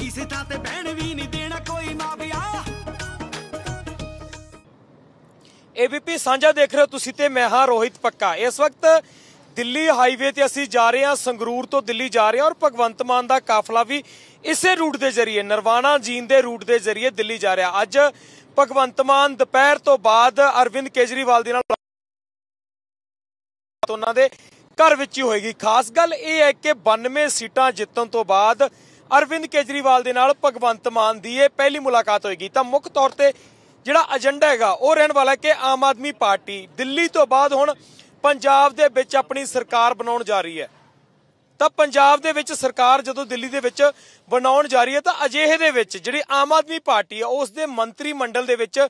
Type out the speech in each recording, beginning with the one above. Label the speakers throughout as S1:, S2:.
S1: ਕਿਸੇ ਥਾਂ ਤੇ ਬਹਿਣ ਵੀ ਨਹੀਂ ਦੇਣਾ ਕੋਈ ਮਾਫੀਆ ਏਬੀਪੀ ਸਾਂਝਾ ਦੇਖ ਰਹੇ ਹੋ ਤੁਸੀਂ ਤੇ ਮੈਂ ਹਾਂ ਰੋਹਿਤ ਪੱਕਾ ਇਸ ਵਕਤ ਦਿੱਲੀ ਹਾਈਵੇ ਤੇ ਅਸੀਂ ਜਾ ਰਹੇ ਹਾਂ ਸੰਗਰੂਰ ਤੋਂ ਦਿੱਲੀ ਜਾ ਰਹੇ ਹਾਂ ਔਰ ਭਗਵੰਤ ਮਾਨ ਦਾ ਕਾਫਲਾ ਵੀ ਇਸੇ ਰੂਟ ਦੇ ਜ਼ਰੀਏ ਨਰਵਾਣਾ ਜੀਨ ਦੇ ਰੂਟ ਦੇ ਜ਼ਰੀਏ ਦਿੱਲੀ ਜਾ ਰਿਹਾ ਅੱਜ ਭਗਵੰਤ ਮਾਨ ਦੁਪਹਿਰ ਤੋਂ ਬਾਅਦ ਅਰਵਿੰਦ ਕੇਜਰੀਵਾਲ ਦੇ ਨਾਲ ਉਹਨਾਂ ਦੇ ਘਰ ਵਿੱਚ ਹੀ ਹੋਏਗੀ ਖਾਸ ਗੱਲ ਇਹ ਹੈ ਕਿ 92 ਸੀਟਾਂ ਜਿੱਤਣ ਤੋਂ ਬਾਅਦ ਅਰਵਿੰਦ ਕੇਜਰੀਵਾਲ ਦੇ ਨਾਲ ਭਗਵੰਤ ਮਾਨ ਦੀ ਇਹ ਪਹਿਲੀ ਮੁਲਾਕਾਤ ਹੋਏਗੀ ਤਾਂ ਮੁੱਖ ਤੌਰ ਤੇ ਜਿਹੜਾ ਏਜੰਡਾ ਹੈਗਾ ਉਹ ਰਹਿਣ ਵਾਲਾ ਕਿ ਆਮ ਆਦਮੀ ਪਾਰਟੀ ਦਿੱਲੀ ਤੋਂ ਬਾਅਦ ਹੁਣ ਪੰਜਾਬ ਦੇ ਵਿੱਚ ਆਪਣੀ ਸਰਕਾਰ ਬਣਾਉਣ ਜਾ ਰਹੀ ਹੈ ਤਾਂ ਪੰਜਾਬ ਦੇ ਵਿੱਚ ਸਰਕਾਰ ਜਦੋਂ ਦਿੱਲੀ ਦੇ ਵਿੱਚ ਬਣਾਉਣ ਜਾ ਰਹੀ ਹੈ ਤਾਂ ਅਜੇਹ ਦੇ ਵਿੱਚ ਜਿਹੜੀ ਆਮ ਆਦਮੀ ਪਾਰਟੀ ਹੈ ਉਸ ਦੇ ਮੰਤਰੀ ਮੰਡਲ ਦੇ ਵਿੱਚ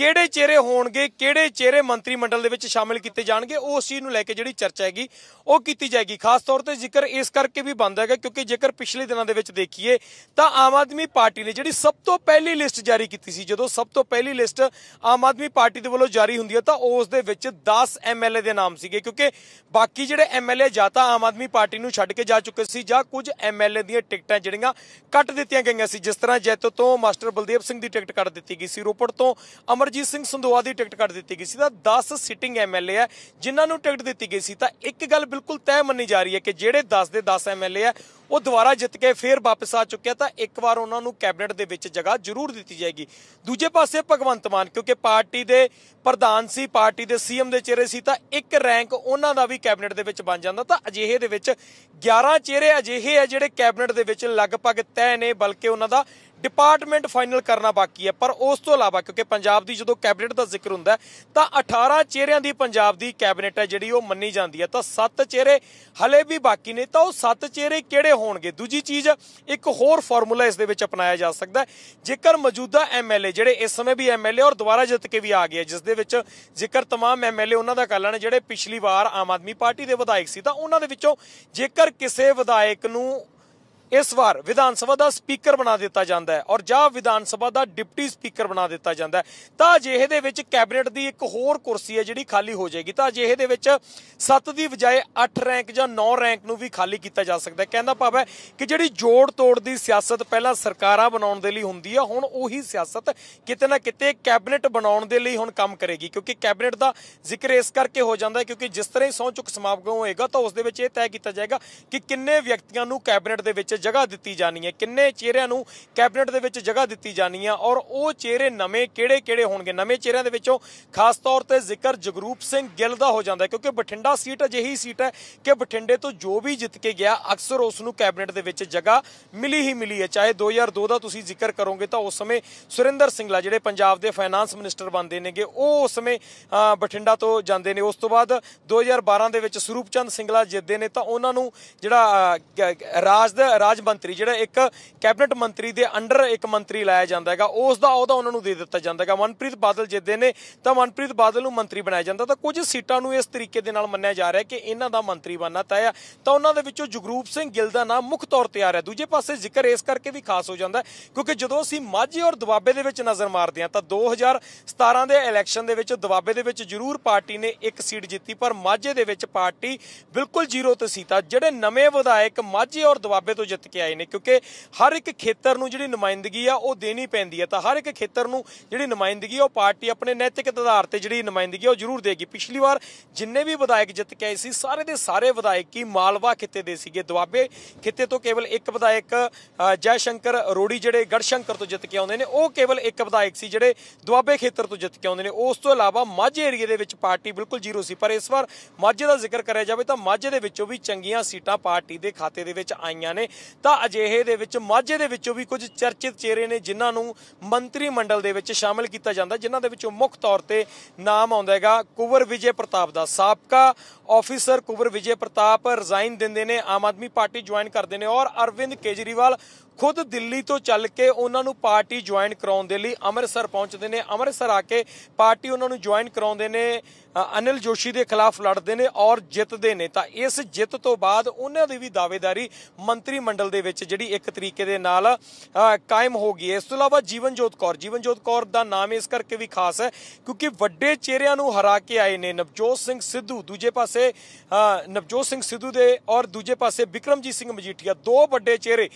S1: ਕਿਹੜੇ ਚਿਹਰੇ ਹੋਣਗੇ ਕਿਹੜੇ ਚਿਹਰੇ ਮੰਤਰੀ ਮੰਡਲ ਦੇ ਵਿੱਚ ਸ਼ਾਮਿਲ ਕੀਤੇ ਜਾਣਗੇ ਉਸ ਚੀਜ਼ ਨੂੰ ਲੈ ਕੇ ਜਿਹੜੀ ਚਰਚਾ ਹੈਗੀ ਉਹ ਕੀਤੀ ਜਾਏਗੀ ਖਾਸ ਤੌਰ ਤੇ ਜ਼ਿਕਰ ਇਸ ਕਰਕੇ ਵੀ ਬੰਦ ਹੈਗਾ ਕਿਉਂਕਿ ਜੇਕਰ ਪਿਛਲੇ ਦਿਨਾਂ ਦੇ ਵਿੱਚ ਦੇਖੀਏ ਤਾਂ ਆਮ ਆਦਮੀ ਪਾਰਟੀ ਨੇ ਜਿਹੜੀ ਸਭ ਤੋਂ ਪਹਿਲੀ ਲਿਸਟ ਜਾਰੀ ਕੀਤੀ ਸੀ ਜਦੋਂ ਸਭ ਤੋਂ ਪਹਿਲੀ ਲਿਸਟ ਆਮ ਆਦਮੀ ਪਾਰਟੀ ਦੇ ਵੱਲੋਂ ਜਾਰੀ ਹੁੰਦੀ ਹੈ ਤਾਂ ਉਸ ਦੇ ਵਿੱਚ 10 ਐਮਐਲਏ ਦੇ ਨਾਮ ਸੀਗੇ ਕਿਉਂਕਿ ਬਾਕੀ ਜਿਹੜੇ ਐਮਐਲਏ ਜਾਂ ਤਾਂ ਆਮ ਆਦਮੀ ਪਾਰਟੀ ਨੂੰ ਛੱਡ ਕੇ ਜਾ ਚੁੱਕੇ ਸੀ ਜਾਂ ਕੁਝ ਐਮਐਲਏ ਦੀਆਂ ਟਿਕਟਾਂ ਜਿਹੜੀਆਂ ਕੱਟ ਦਿੱਤੀਆਂ ਗਈਆਂ ਸੀ ਜਿਸ ਤਰ੍ਹਾਂ ਜੈਤੋ ਤੋਂ ਮਾਸਟਰ ਬਲਦੇਵ ਸਿੰਘ ਦੀ ਟਿਕਟ ਕੱਟ ਦਿੱਤੀ ਗਈ ਸੀ ਰੋਪੜ ਤੋਂ ਅਮਰਜੀਤ ਸਿੰਘ ਸੰਧਵਾ ਦੀ ਟਿਕਟ ਕੱਟ ਦਿੱਤੀ ਗਈ ਸੀ ਤਾਂ 10 ਸਿਟਿੰਗ ਐਮਐਲਏ ਆ ਜਿਨ੍ਹਾਂ ਨੂੰ ਟਿਕਟ ਦਿੱਤੀ ਗਈ ਸੀ ਤਾਂ ਇੱਕ ਗੱਲ ਬਿਲਕੁਲ ਤੈਅ ਮੰਨੀ ਜਾ ਰਹੀ ਹੈ ਕਿ ਜਿਹੜੇ 10 ਦੇ 10 ਐਮਐਲਏ ਆ ਉਹ ਦੁਬਾਰਾ ਜਿੱਤ ਕੇ ਫੇਰ ਵਾਪਸ ਆ ਚੁੱਕਿਆ ਤਾਂ ਇੱਕ ਵਾਰ ਉਹਨਾਂ ਨੂੰ ਕੈਬਨਿਟ ਦੇ ਵਿੱਚ ਜਗ੍ਹਾ ਜ਼ਰੂਰ ਦਿੱਤੀ ਜਾਏਗੀ ਦੂਜੇ ਪਾਸੇ ਭਗਵੰਤ ਮਾਨ ਕਿਉਂਕਿ ਪਾਰਟੀ ਦੇ ਪ੍ਰਧਾਨ ਸੀ ਪਾਰਟੀ ਦੇ ਸੀਐਮ ਦੇ ਚਿਹਰੇ ਸੀ ਤਾਂ ਇੱਕ ਰੈਂਕ ਉਹਨਾਂ ਦਾ ਵੀ ਕੈਬਨਿਟ ਦੇ ਵਿੱਚ ਬਣ ਜਾਂਦਾ ਤਾਂ ਅਜਿਹੇ ਦੇ ਵਿੱਚ 11 ਚਿਹਰੇ ਅਜਿਹੇ ਆ ਜਿਹੜੇ ਕੈਬਨਿਟ ਦੇ ਵਿੱਚ ਲਗਭਗ ਤੈਅ ਨੇ ਬਲਕਿ ਉਹਨਾਂ ਦਾ ਡਿਪਾਰਟਮੈਂਟ ਫਾਈਨਲ ਕਰਨਾ ਬਾਕੀ ਹੈ ਪਰ ਉਸ ਤੋਂ ਇਲਾਵਾ ਕਿਉਂਕਿ ਪੰਜਾਬ ਦੀ ਜਦੋਂ ਕੈਬਨਿਟ ਦਾ ਜ਼ਿਕਰ ਹੁੰਦਾ ਤਾਂ 18 ਚਿਹਰਿਆਂ ਦੀ ਪੰਜਾਬ ਦੀ ਕੈਬਨਿਟ ਹੈ ਜਿਹੜੀ ਉਹ ਮੰਨੀ ਜਾਂਦੀ ਹੈ ਤਾਂ 7 ਚਿਹਰੇ ਹਲੇ ਵੀ ਬਾਕੀ ਨੇ ਤਾਂ ਉਹ 7 ਚਿਹਰੇ ਕਿਹੜੇ ਹੋਣਗੇ ਦੂਜੀ ਚੀਜ਼ ਇੱਕ ਹੋਰ ਫਾਰਮੂਲਾ ਇਸ ਦੇ ਵਿੱਚ ਅਪਣਾਇਆ ਜਾ ਸਕਦਾ ਜੇਕਰ ਮੌਜੂਦਾ ਐਮਐਲਏ ਜਿਹੜੇ ਇਸ ਸਮੇਂ ਵੀ ਐਮਐਲਏ ਔਰ ਦੁਬਾਰਾ ਜਿੱਤ ਕੇ ਵੀ ਆ ਗਏ ਜਿਸ ਦੇ ਵਿੱਚ ਜੇਕਰ तमाम ਐਮਐਲਏ ਉਹਨਾਂ ਦਾ ਕਾਲਾ ਜਿਹੜੇ ਪਿਛਲੀ ਵਾਰ ਆਮ ਆਦਮੀ ਪਾਰਟੀ ਦੇ ਵਿਧਾਇਕ ਸੀ ਤਾਂ ਉਹਨਾਂ ਦੇ ਵਿੱਚੋਂ ਜੇਕਰ ਕਿਸੇ ਵਿਧਾਇਕ ਨੂੰ ਇਸ ਵਾਰ ਵਿਧਾਨ ਸਭਾ ਦਾ ਸਪੀਕਰ ਬਣਾ ਦਿੱਤਾ ਜਾਂਦਾ ਹੈ ਔਰ ਜਾਂ ਵਿਧਾਨ ਸਭਾ ਦਾ ਡਿਪਟੀ ਸਪੀਕਰ ਬਣਾ ਦਿੱਤਾ ਜਾਂਦਾ ਹੈ ਤਾਂ ਅਜਿਹੇ ਦੇ ਵਿੱਚ ਕੈਬਨਿਟ ਦੀ ਇੱਕ ਹੋਰ ਕੁਰਸੀ ਹੈ ਜਿਹੜੀ ਖਾਲੀ ਹੋ ਜਾਏਗੀ ਤਾਂ ਅਜਿਹੇ ਦੇ ਵਿੱਚ 7 ਦੀ ਬਜਾਏ 8 ਰੈਂਕ ਜਾਂ 9 ਰੈਂਕ ਨੂੰ ਵੀ ਖਾਲੀ ਕੀਤਾ ਜਾ ਸਕਦਾ ਹੈ ਕਹਿੰਦਾ ਭਾਵ ਹੈ ਕਿ ਜਿਹੜੀ ਜੋੜ ਤੋੜ ਦੀ ਸਿਆਸਤ ਪਹਿਲਾਂ ਸਰਕਾਰਾਂ ਬਣਾਉਣ ਦੇ ਲਈ ਹੁੰਦੀ ਆ ਹੁਣ ਉਹੀ ਸਿਆਸਤ ਕਿਤੇ ਨਾ ਕਿਤੇ ਕੈਬਨਿਟ ਬਣਾਉਣ ਦੇ ਲਈ ਹੁਣ ਕੰਮ ਕਰੇਗੀ ਕਿਉਂਕਿ ਕੈਬਨਿਟ ਦਾ ਜ਼ਿਕਰ ਇਸ ਕਰਕੇ ਹੋ ਜਾਂਦਾ ਹੈ ਕਿਉਂਕਿ ਜਿਸ ਤਰ੍ਹਾਂ ਹੀ ਸੌਂਚੁਕ ਚੁੱਕ ਹੋਏਗਾ ਤਾਂ ਉਸ ਦੇ ਵਿੱਚ ਇਹ ਤੈਅ ਕੀਤਾ ਜਾਏਗਾ ਕਿ ਕਿੰਨੇ ਵਿਅਕਤੀਆਂ ਨੂੰ ਕੈਬਨਿਟ ਦੇ ਵਿੱਚ ਜਗ੍ਹਾ ਦਿੱਤੀ ਜਾਣੀ ਹੈ ਕਿੰਨੇ ਚਿਹਰਿਆਂ ਨੂੰ ਕੈਬਨਿਟ ਦੇ ਵਿੱਚ ਜਗ੍ਹਾ ਦਿੱਤੀ ਜਾਣੀ ਹੈ ਔਰ ਉਹ ਚਿਹਰੇ ਨਵੇਂ ਕਿਹੜੇ-ਕਿਹੜੇ ਹੋਣਗੇ ਨਵੇਂ ਚਿਹਰਿਆਂ ਦੇ ਵਿੱਚੋਂ ਖਾਸ ਤੌਰ ਤੇ ਜ਼ਿਕਰ ਜਗਰੂਪ ਸਿੰਘ ਗਿੱਲ ਦਾ ਹੋ ਜਾਂਦਾ ਕਿਉਂਕਿ ਬਠਿੰਡਾ ਸੀਟ ਅਜਿਹੀ ਸੀਟ ਹੈ ਕਿ ਬਠਿੰਡੇ ਤੋਂ ਜੋ ਵੀ ਜਿੱਤ ਕੇ ਗਿਆ ਅਕਸਰ ਉਸ ਨੂੰ ਕੈਬਨਿਟ ਦੇ ਵਿੱਚ ਜਗ੍ਹਾ ਮਿਲੀ ਹੀ ਮਿਲੀ ਹੈ ਚਾਹੇ 2002 ਦਾ ਤੁਸੀਂ ਜ਼ਿਕਰ ਕਰੋਗੇ ਤਾਂ ਉਸ ਸਮੇਂ ਸੁਰਿੰਦਰ ਸਿੰਘਲਾ ਜਿਹੜੇ ਪੰਜਾਬ ਦੇ ਫਾਈਨਾਂਸ ਮਿਨਿਸਟਰ ਬਣਦੇ ਨੇਗੇ ਉਹ ਉਸ ਸਮੇਂ ਬਠਿੰਡਾ ਤੋਂ ਜਾਂਦੇ ਨੇ ਉਸ ਤੋਂ ਬਾਅਦ 2012 ਦੇ ਵਿੱਚ ਸਰੂਪਚੰਦ ਸਿੰਘਲਾ ਜਿੱਤਦੇ ਨੇ ਤਾਂ ਉਹਨਾਂ ਨੂੰ ਜਿਹੜਾ ਰਾਜ ਦਾ ਰਾਜ ਮੰਤਰੀ ਜਿਹੜਾ ਇੱਕ ਕੈਬਨਿਟ ਮੰਤਰੀ ਦੇ ਅੰਡਰ ਇੱਕ ਮੰਤਰੀ ਲਾਇਆ ਜਾਂਦਾ ਹੈਗਾ ਉਸ ਦਾ ਅਹੁਦਾ ਉਹਨਾਂ ਨੂੰ ਦੇ ਦਿੱਤਾ ਜਾਂਦਾ ਹੈਗਾ ਮਨਪ੍ਰੀਤ ਬਾਦਲ ਜਿੱਦੇ ਨੇ ਤਾਂ ਮਨਪ੍ਰੀਤ ਬਾਦਲ ਨੂੰ ਮੰਤਰੀ ਬਣਾਇਆ ਜਾਂਦਾ ਤਾਂ ਕੁਝ ਸੀਟਾਂ ਨੂੰ ਇਸ ਤਰੀਕੇ ਦੇ ਨਾਲ ਮੰਨਿਆ ਜਾ ਰਿਹਾ ਕਿ ਇਹਨਾਂ ਦਾ ਮੰਤਰੀ ਬਣਨਾ ਤੈਅ ਆ ਤਾਂ ਉਹਨਾਂ ਦੇ ਵਿੱਚੋਂ ਜਗਰੂਪ ਸਿੰਘ ਗਿੱਲ ਦਾ ਨਾਮ ਮੁੱਖ ਤੌਰ ਤੇ ਆ ਰਿਹਾ ਦੂਜੇ ਪਾਸੇ ਜ਼ਿਕਰ ਇਸ ਕਰਕੇ ਵੀ ਖਾਸ ਹੋ ਜਾਂਦਾ ਕਿਉਂਕਿ ਜਦੋਂ ਅਸੀਂ ਮਾਝੇ ਔਰ ਦੁਆਬੇ ਦੇ ਵਿੱਚ ਨਜ਼ਰ ਮਾਰਦੇ ਹਾਂ ਤਾਂ 2017 ਦੇ ਇਲੈਕਸ਼ਨ ਦੇ ਵਿੱਚ ਦੁਆਬੇ ਦੇ ਵਿੱਚ ਜ਼ਰੂਰ ਪਾਰਟੀ ਨੇ ਇੱਕ ਸੀਟ ਜਿੱਤੀ ਪਰ ਮਾਝੇ ਦੇ ਵਿੱਚ ਪਾਰਟੀ ਬਿਲਕੁਲ ਜ਼ੀਰੋ ਤੇ ਸੀ ਤਾਂ ਜਿਹੜੇ ਨਵੇਂ ਵਿਧਾਇਕ ਮਾਝੇ ਔਰ ਦੁਆਬੇ ਤੋਂ ਵਰਤ ਕੇ ਆਏ ਨੇ ਕਿਉਂਕਿ ਹਰ ਇੱਕ ਖੇਤਰ ਨੂੰ ਜਿਹੜੀ ਨੁਮਾਇੰਦਗੀ ਆ ਉਹ ਦੇਣੀ ਪੈਂਦੀ ਹੈ ਤਾਂ ਹਰ ਇੱਕ ਖੇਤਰ ਨੂੰ ਜਿਹੜੀ ਨੁਮਾਇੰਦਗੀ ਉਹ ਪਾਰਟੀ ਆਪਣੇ ਨੈਤਿਕ ਆਧਾਰ ਤੇ ਜਿਹੜੀ ਨੁਮਾਇੰਦਗੀ ਉਹ ਜ਼ਰੂਰ ਦੇਗੀ ਪਿਛਲੀ ਵਾਰ ਜਿੰਨੇ ਵੀ ਵਿਧਾਇਕ ਜਿੱਤ ਕੇ ਆਏ ਸੀ ਸਾਰੇ ਦੇ ਸਾਰੇ ਵਿਧਾਇਕ ਕੀ ਮਾਲਵਾ ਖਿੱਤੇ ਦੇ ਸੀਗੇ ਦੁਆਬੇ ਖਿੱਤੇ ਤੋਂ ਕੇਵਲ ਇੱਕ ਵਿਧਾਇਕ ਜੈ ਸ਼ੰਕਰ ਰੋੜੀ ਜਿਹੜੇ ਗੜਸ਼ੰਕਰ ਤੋਂ ਜਿੱਤ ਕੇ ਆਉਂਦੇ ਨੇ ਉਹ ਕੇਵਲ ਇੱਕ ਵਿਧਾਇਕ ਸੀ ਜਿਹੜੇ ਦੁਆਬੇ ਖੇਤਰ ਤੋਂ ਜਿੱਤ ਕੇ ਆਉਂਦੇ ਨੇ ਉਸ ਤੋਂ ਇਲਾਵਾ ਮਾਝੇ ਏਰੀਆ ਦੇ ਵਿੱਚ ਪਾਰਟੀ ਬਿਲਕੁਲ ਜ਼ੀਰੋ ਸੀ ਪਰ ਇਸ ਵਾਰ ਮਾਝੇ ਦਾ ਜ਼ਿਕਰ ਕਰਿਆ ਜਾਵੇ ਤਾਂ ਮਾਝੇ ਦੇ ਵਿੱਚੋਂ ਵੀ ਚੰਗੀਆਂ ਸੀਟਾਂ ਪਾਰਟੀ ਦੇ ਖਾਤੇ ਦੇ ਵਿੱਚ ਆਈਆਂ ਨੇ ਤਾਂ ਅਜਿਹੇ ਦੇ ਵਿੱਚ ਮਾਝੇ ਦੇ ਵਿੱਚੋਂ ਵੀ ਕੁਝ ਚਰਚਿਤ ਚਿਹਰੇ ਨੇ ਜਿਨ੍ਹਾਂ ਨੂੰ ਮੰਤਰੀ ਮੰਡਲ ਦੇ ਵਿੱਚ ਸ਼ਾਮਲ ਕੀਤਾ ਜਾਂਦਾ ਜਿਨ੍ਹਾਂ ਦੇ ਵਿੱਚੋਂ ਮੁੱਖ ਤੌਰ ਤੇ ਨਾਮ ਆਉਂਦਾ ਹੈਗਾ ਕੁਵਰ ਵਿਜੇ ਪ੍ਰਤਾਪ ਦਾ ਸਾਬਕਾ ਆਫੀਸਰ ਕੁਵਰ ਵਿਜੇ ਪ੍ਰਤਾਪ ਰਿਜ਼ਾਈਨ ਦਿੰਦੇ ਨੇ ਆਮ ਆਦਮੀ ਪਾਰਟੀ ਜੁਆਇਨ ਕਰਦੇ ਨੇ ਔਰ ਅਰਵਿੰਦ ਕੇਜਰੀਵਾਲ ਖੁਦ ਦਿੱਲੀ ਤੋਂ ਚੱਲ ਕੇ ਉਹਨਾਂ ਨੂੰ ਪਾਰਟੀ ਜੁਆਇਨ ਕਰਾਉਣ ਦੇ ਲਈ ਅੰਮ੍ਰਿਤਸਰ ਪਹੁੰਚਦੇ ਨੇ ਅੰਮ੍ਰਿਤਸਰ ਆ ਕੇ ਪਾਰਟੀ ਉਹਨਾਂ ਨੂੰ ਜੁਆਇਨ ਕਰਾਉਂਦੇ ਨੇ ਅਨਿਲ ਜੋਸ਼ੀ ਦੇ ਖਿਲਾਫ ਲੜਦੇ ਨੇ ਔਰ ਜਿੱਤਦੇ ਨੇ ਤਾਂ ਇਸ ਜਿੱਤ ਤੋਂ ਬਾਅਦ ਉਹਨਾਂ ਦੀ ਵੀ ਦਾਅਵੇਦਾਰੀ ਮੰਤਰੀ ਮੰਡਲ ਦੇ ਵਿੱਚ ਜਿਹੜੀ ਇੱਕ ਤਰੀਕੇ ਦੇ ਨਾਲ ਕਾਇਮ ਹੋ ਗਈ ਇਸ ਤੋਂ ਇਲਾਵਾ ਜੀਵਨਜੋਤ ਕੌਰ ਜੀਵਨਜੋਤ ਕੌਰ ਦਾ ਨਾਮ ਇਸ ਕਰਕੇ ਵੀ ਖਾਸ ਹੈ ਕਿਉਂਕਿ ਵੱਡੇ ਚਿਹਰਿਆਂ ਨੂੰ ਹਰਾ ਕੇ ਆਏ ਨੇ ਨਵਜੋਤ ਸਿੰਘ ਸਿੱਧੂ ਦੂਜੇ ਪਾਸੇ ਨਵਜੋਤ ਸਿੰਘ ਸਿੱਧੂ ਦੇ ਔਰ ਦੂਜੇ ਪਾਸੇ ਵਿਕਰਮਜੀਤ ਸਿੰਘ ਮਜੀਠੀਆ ਦੋ ਵੱਡੇ ਚਿਹਰੇ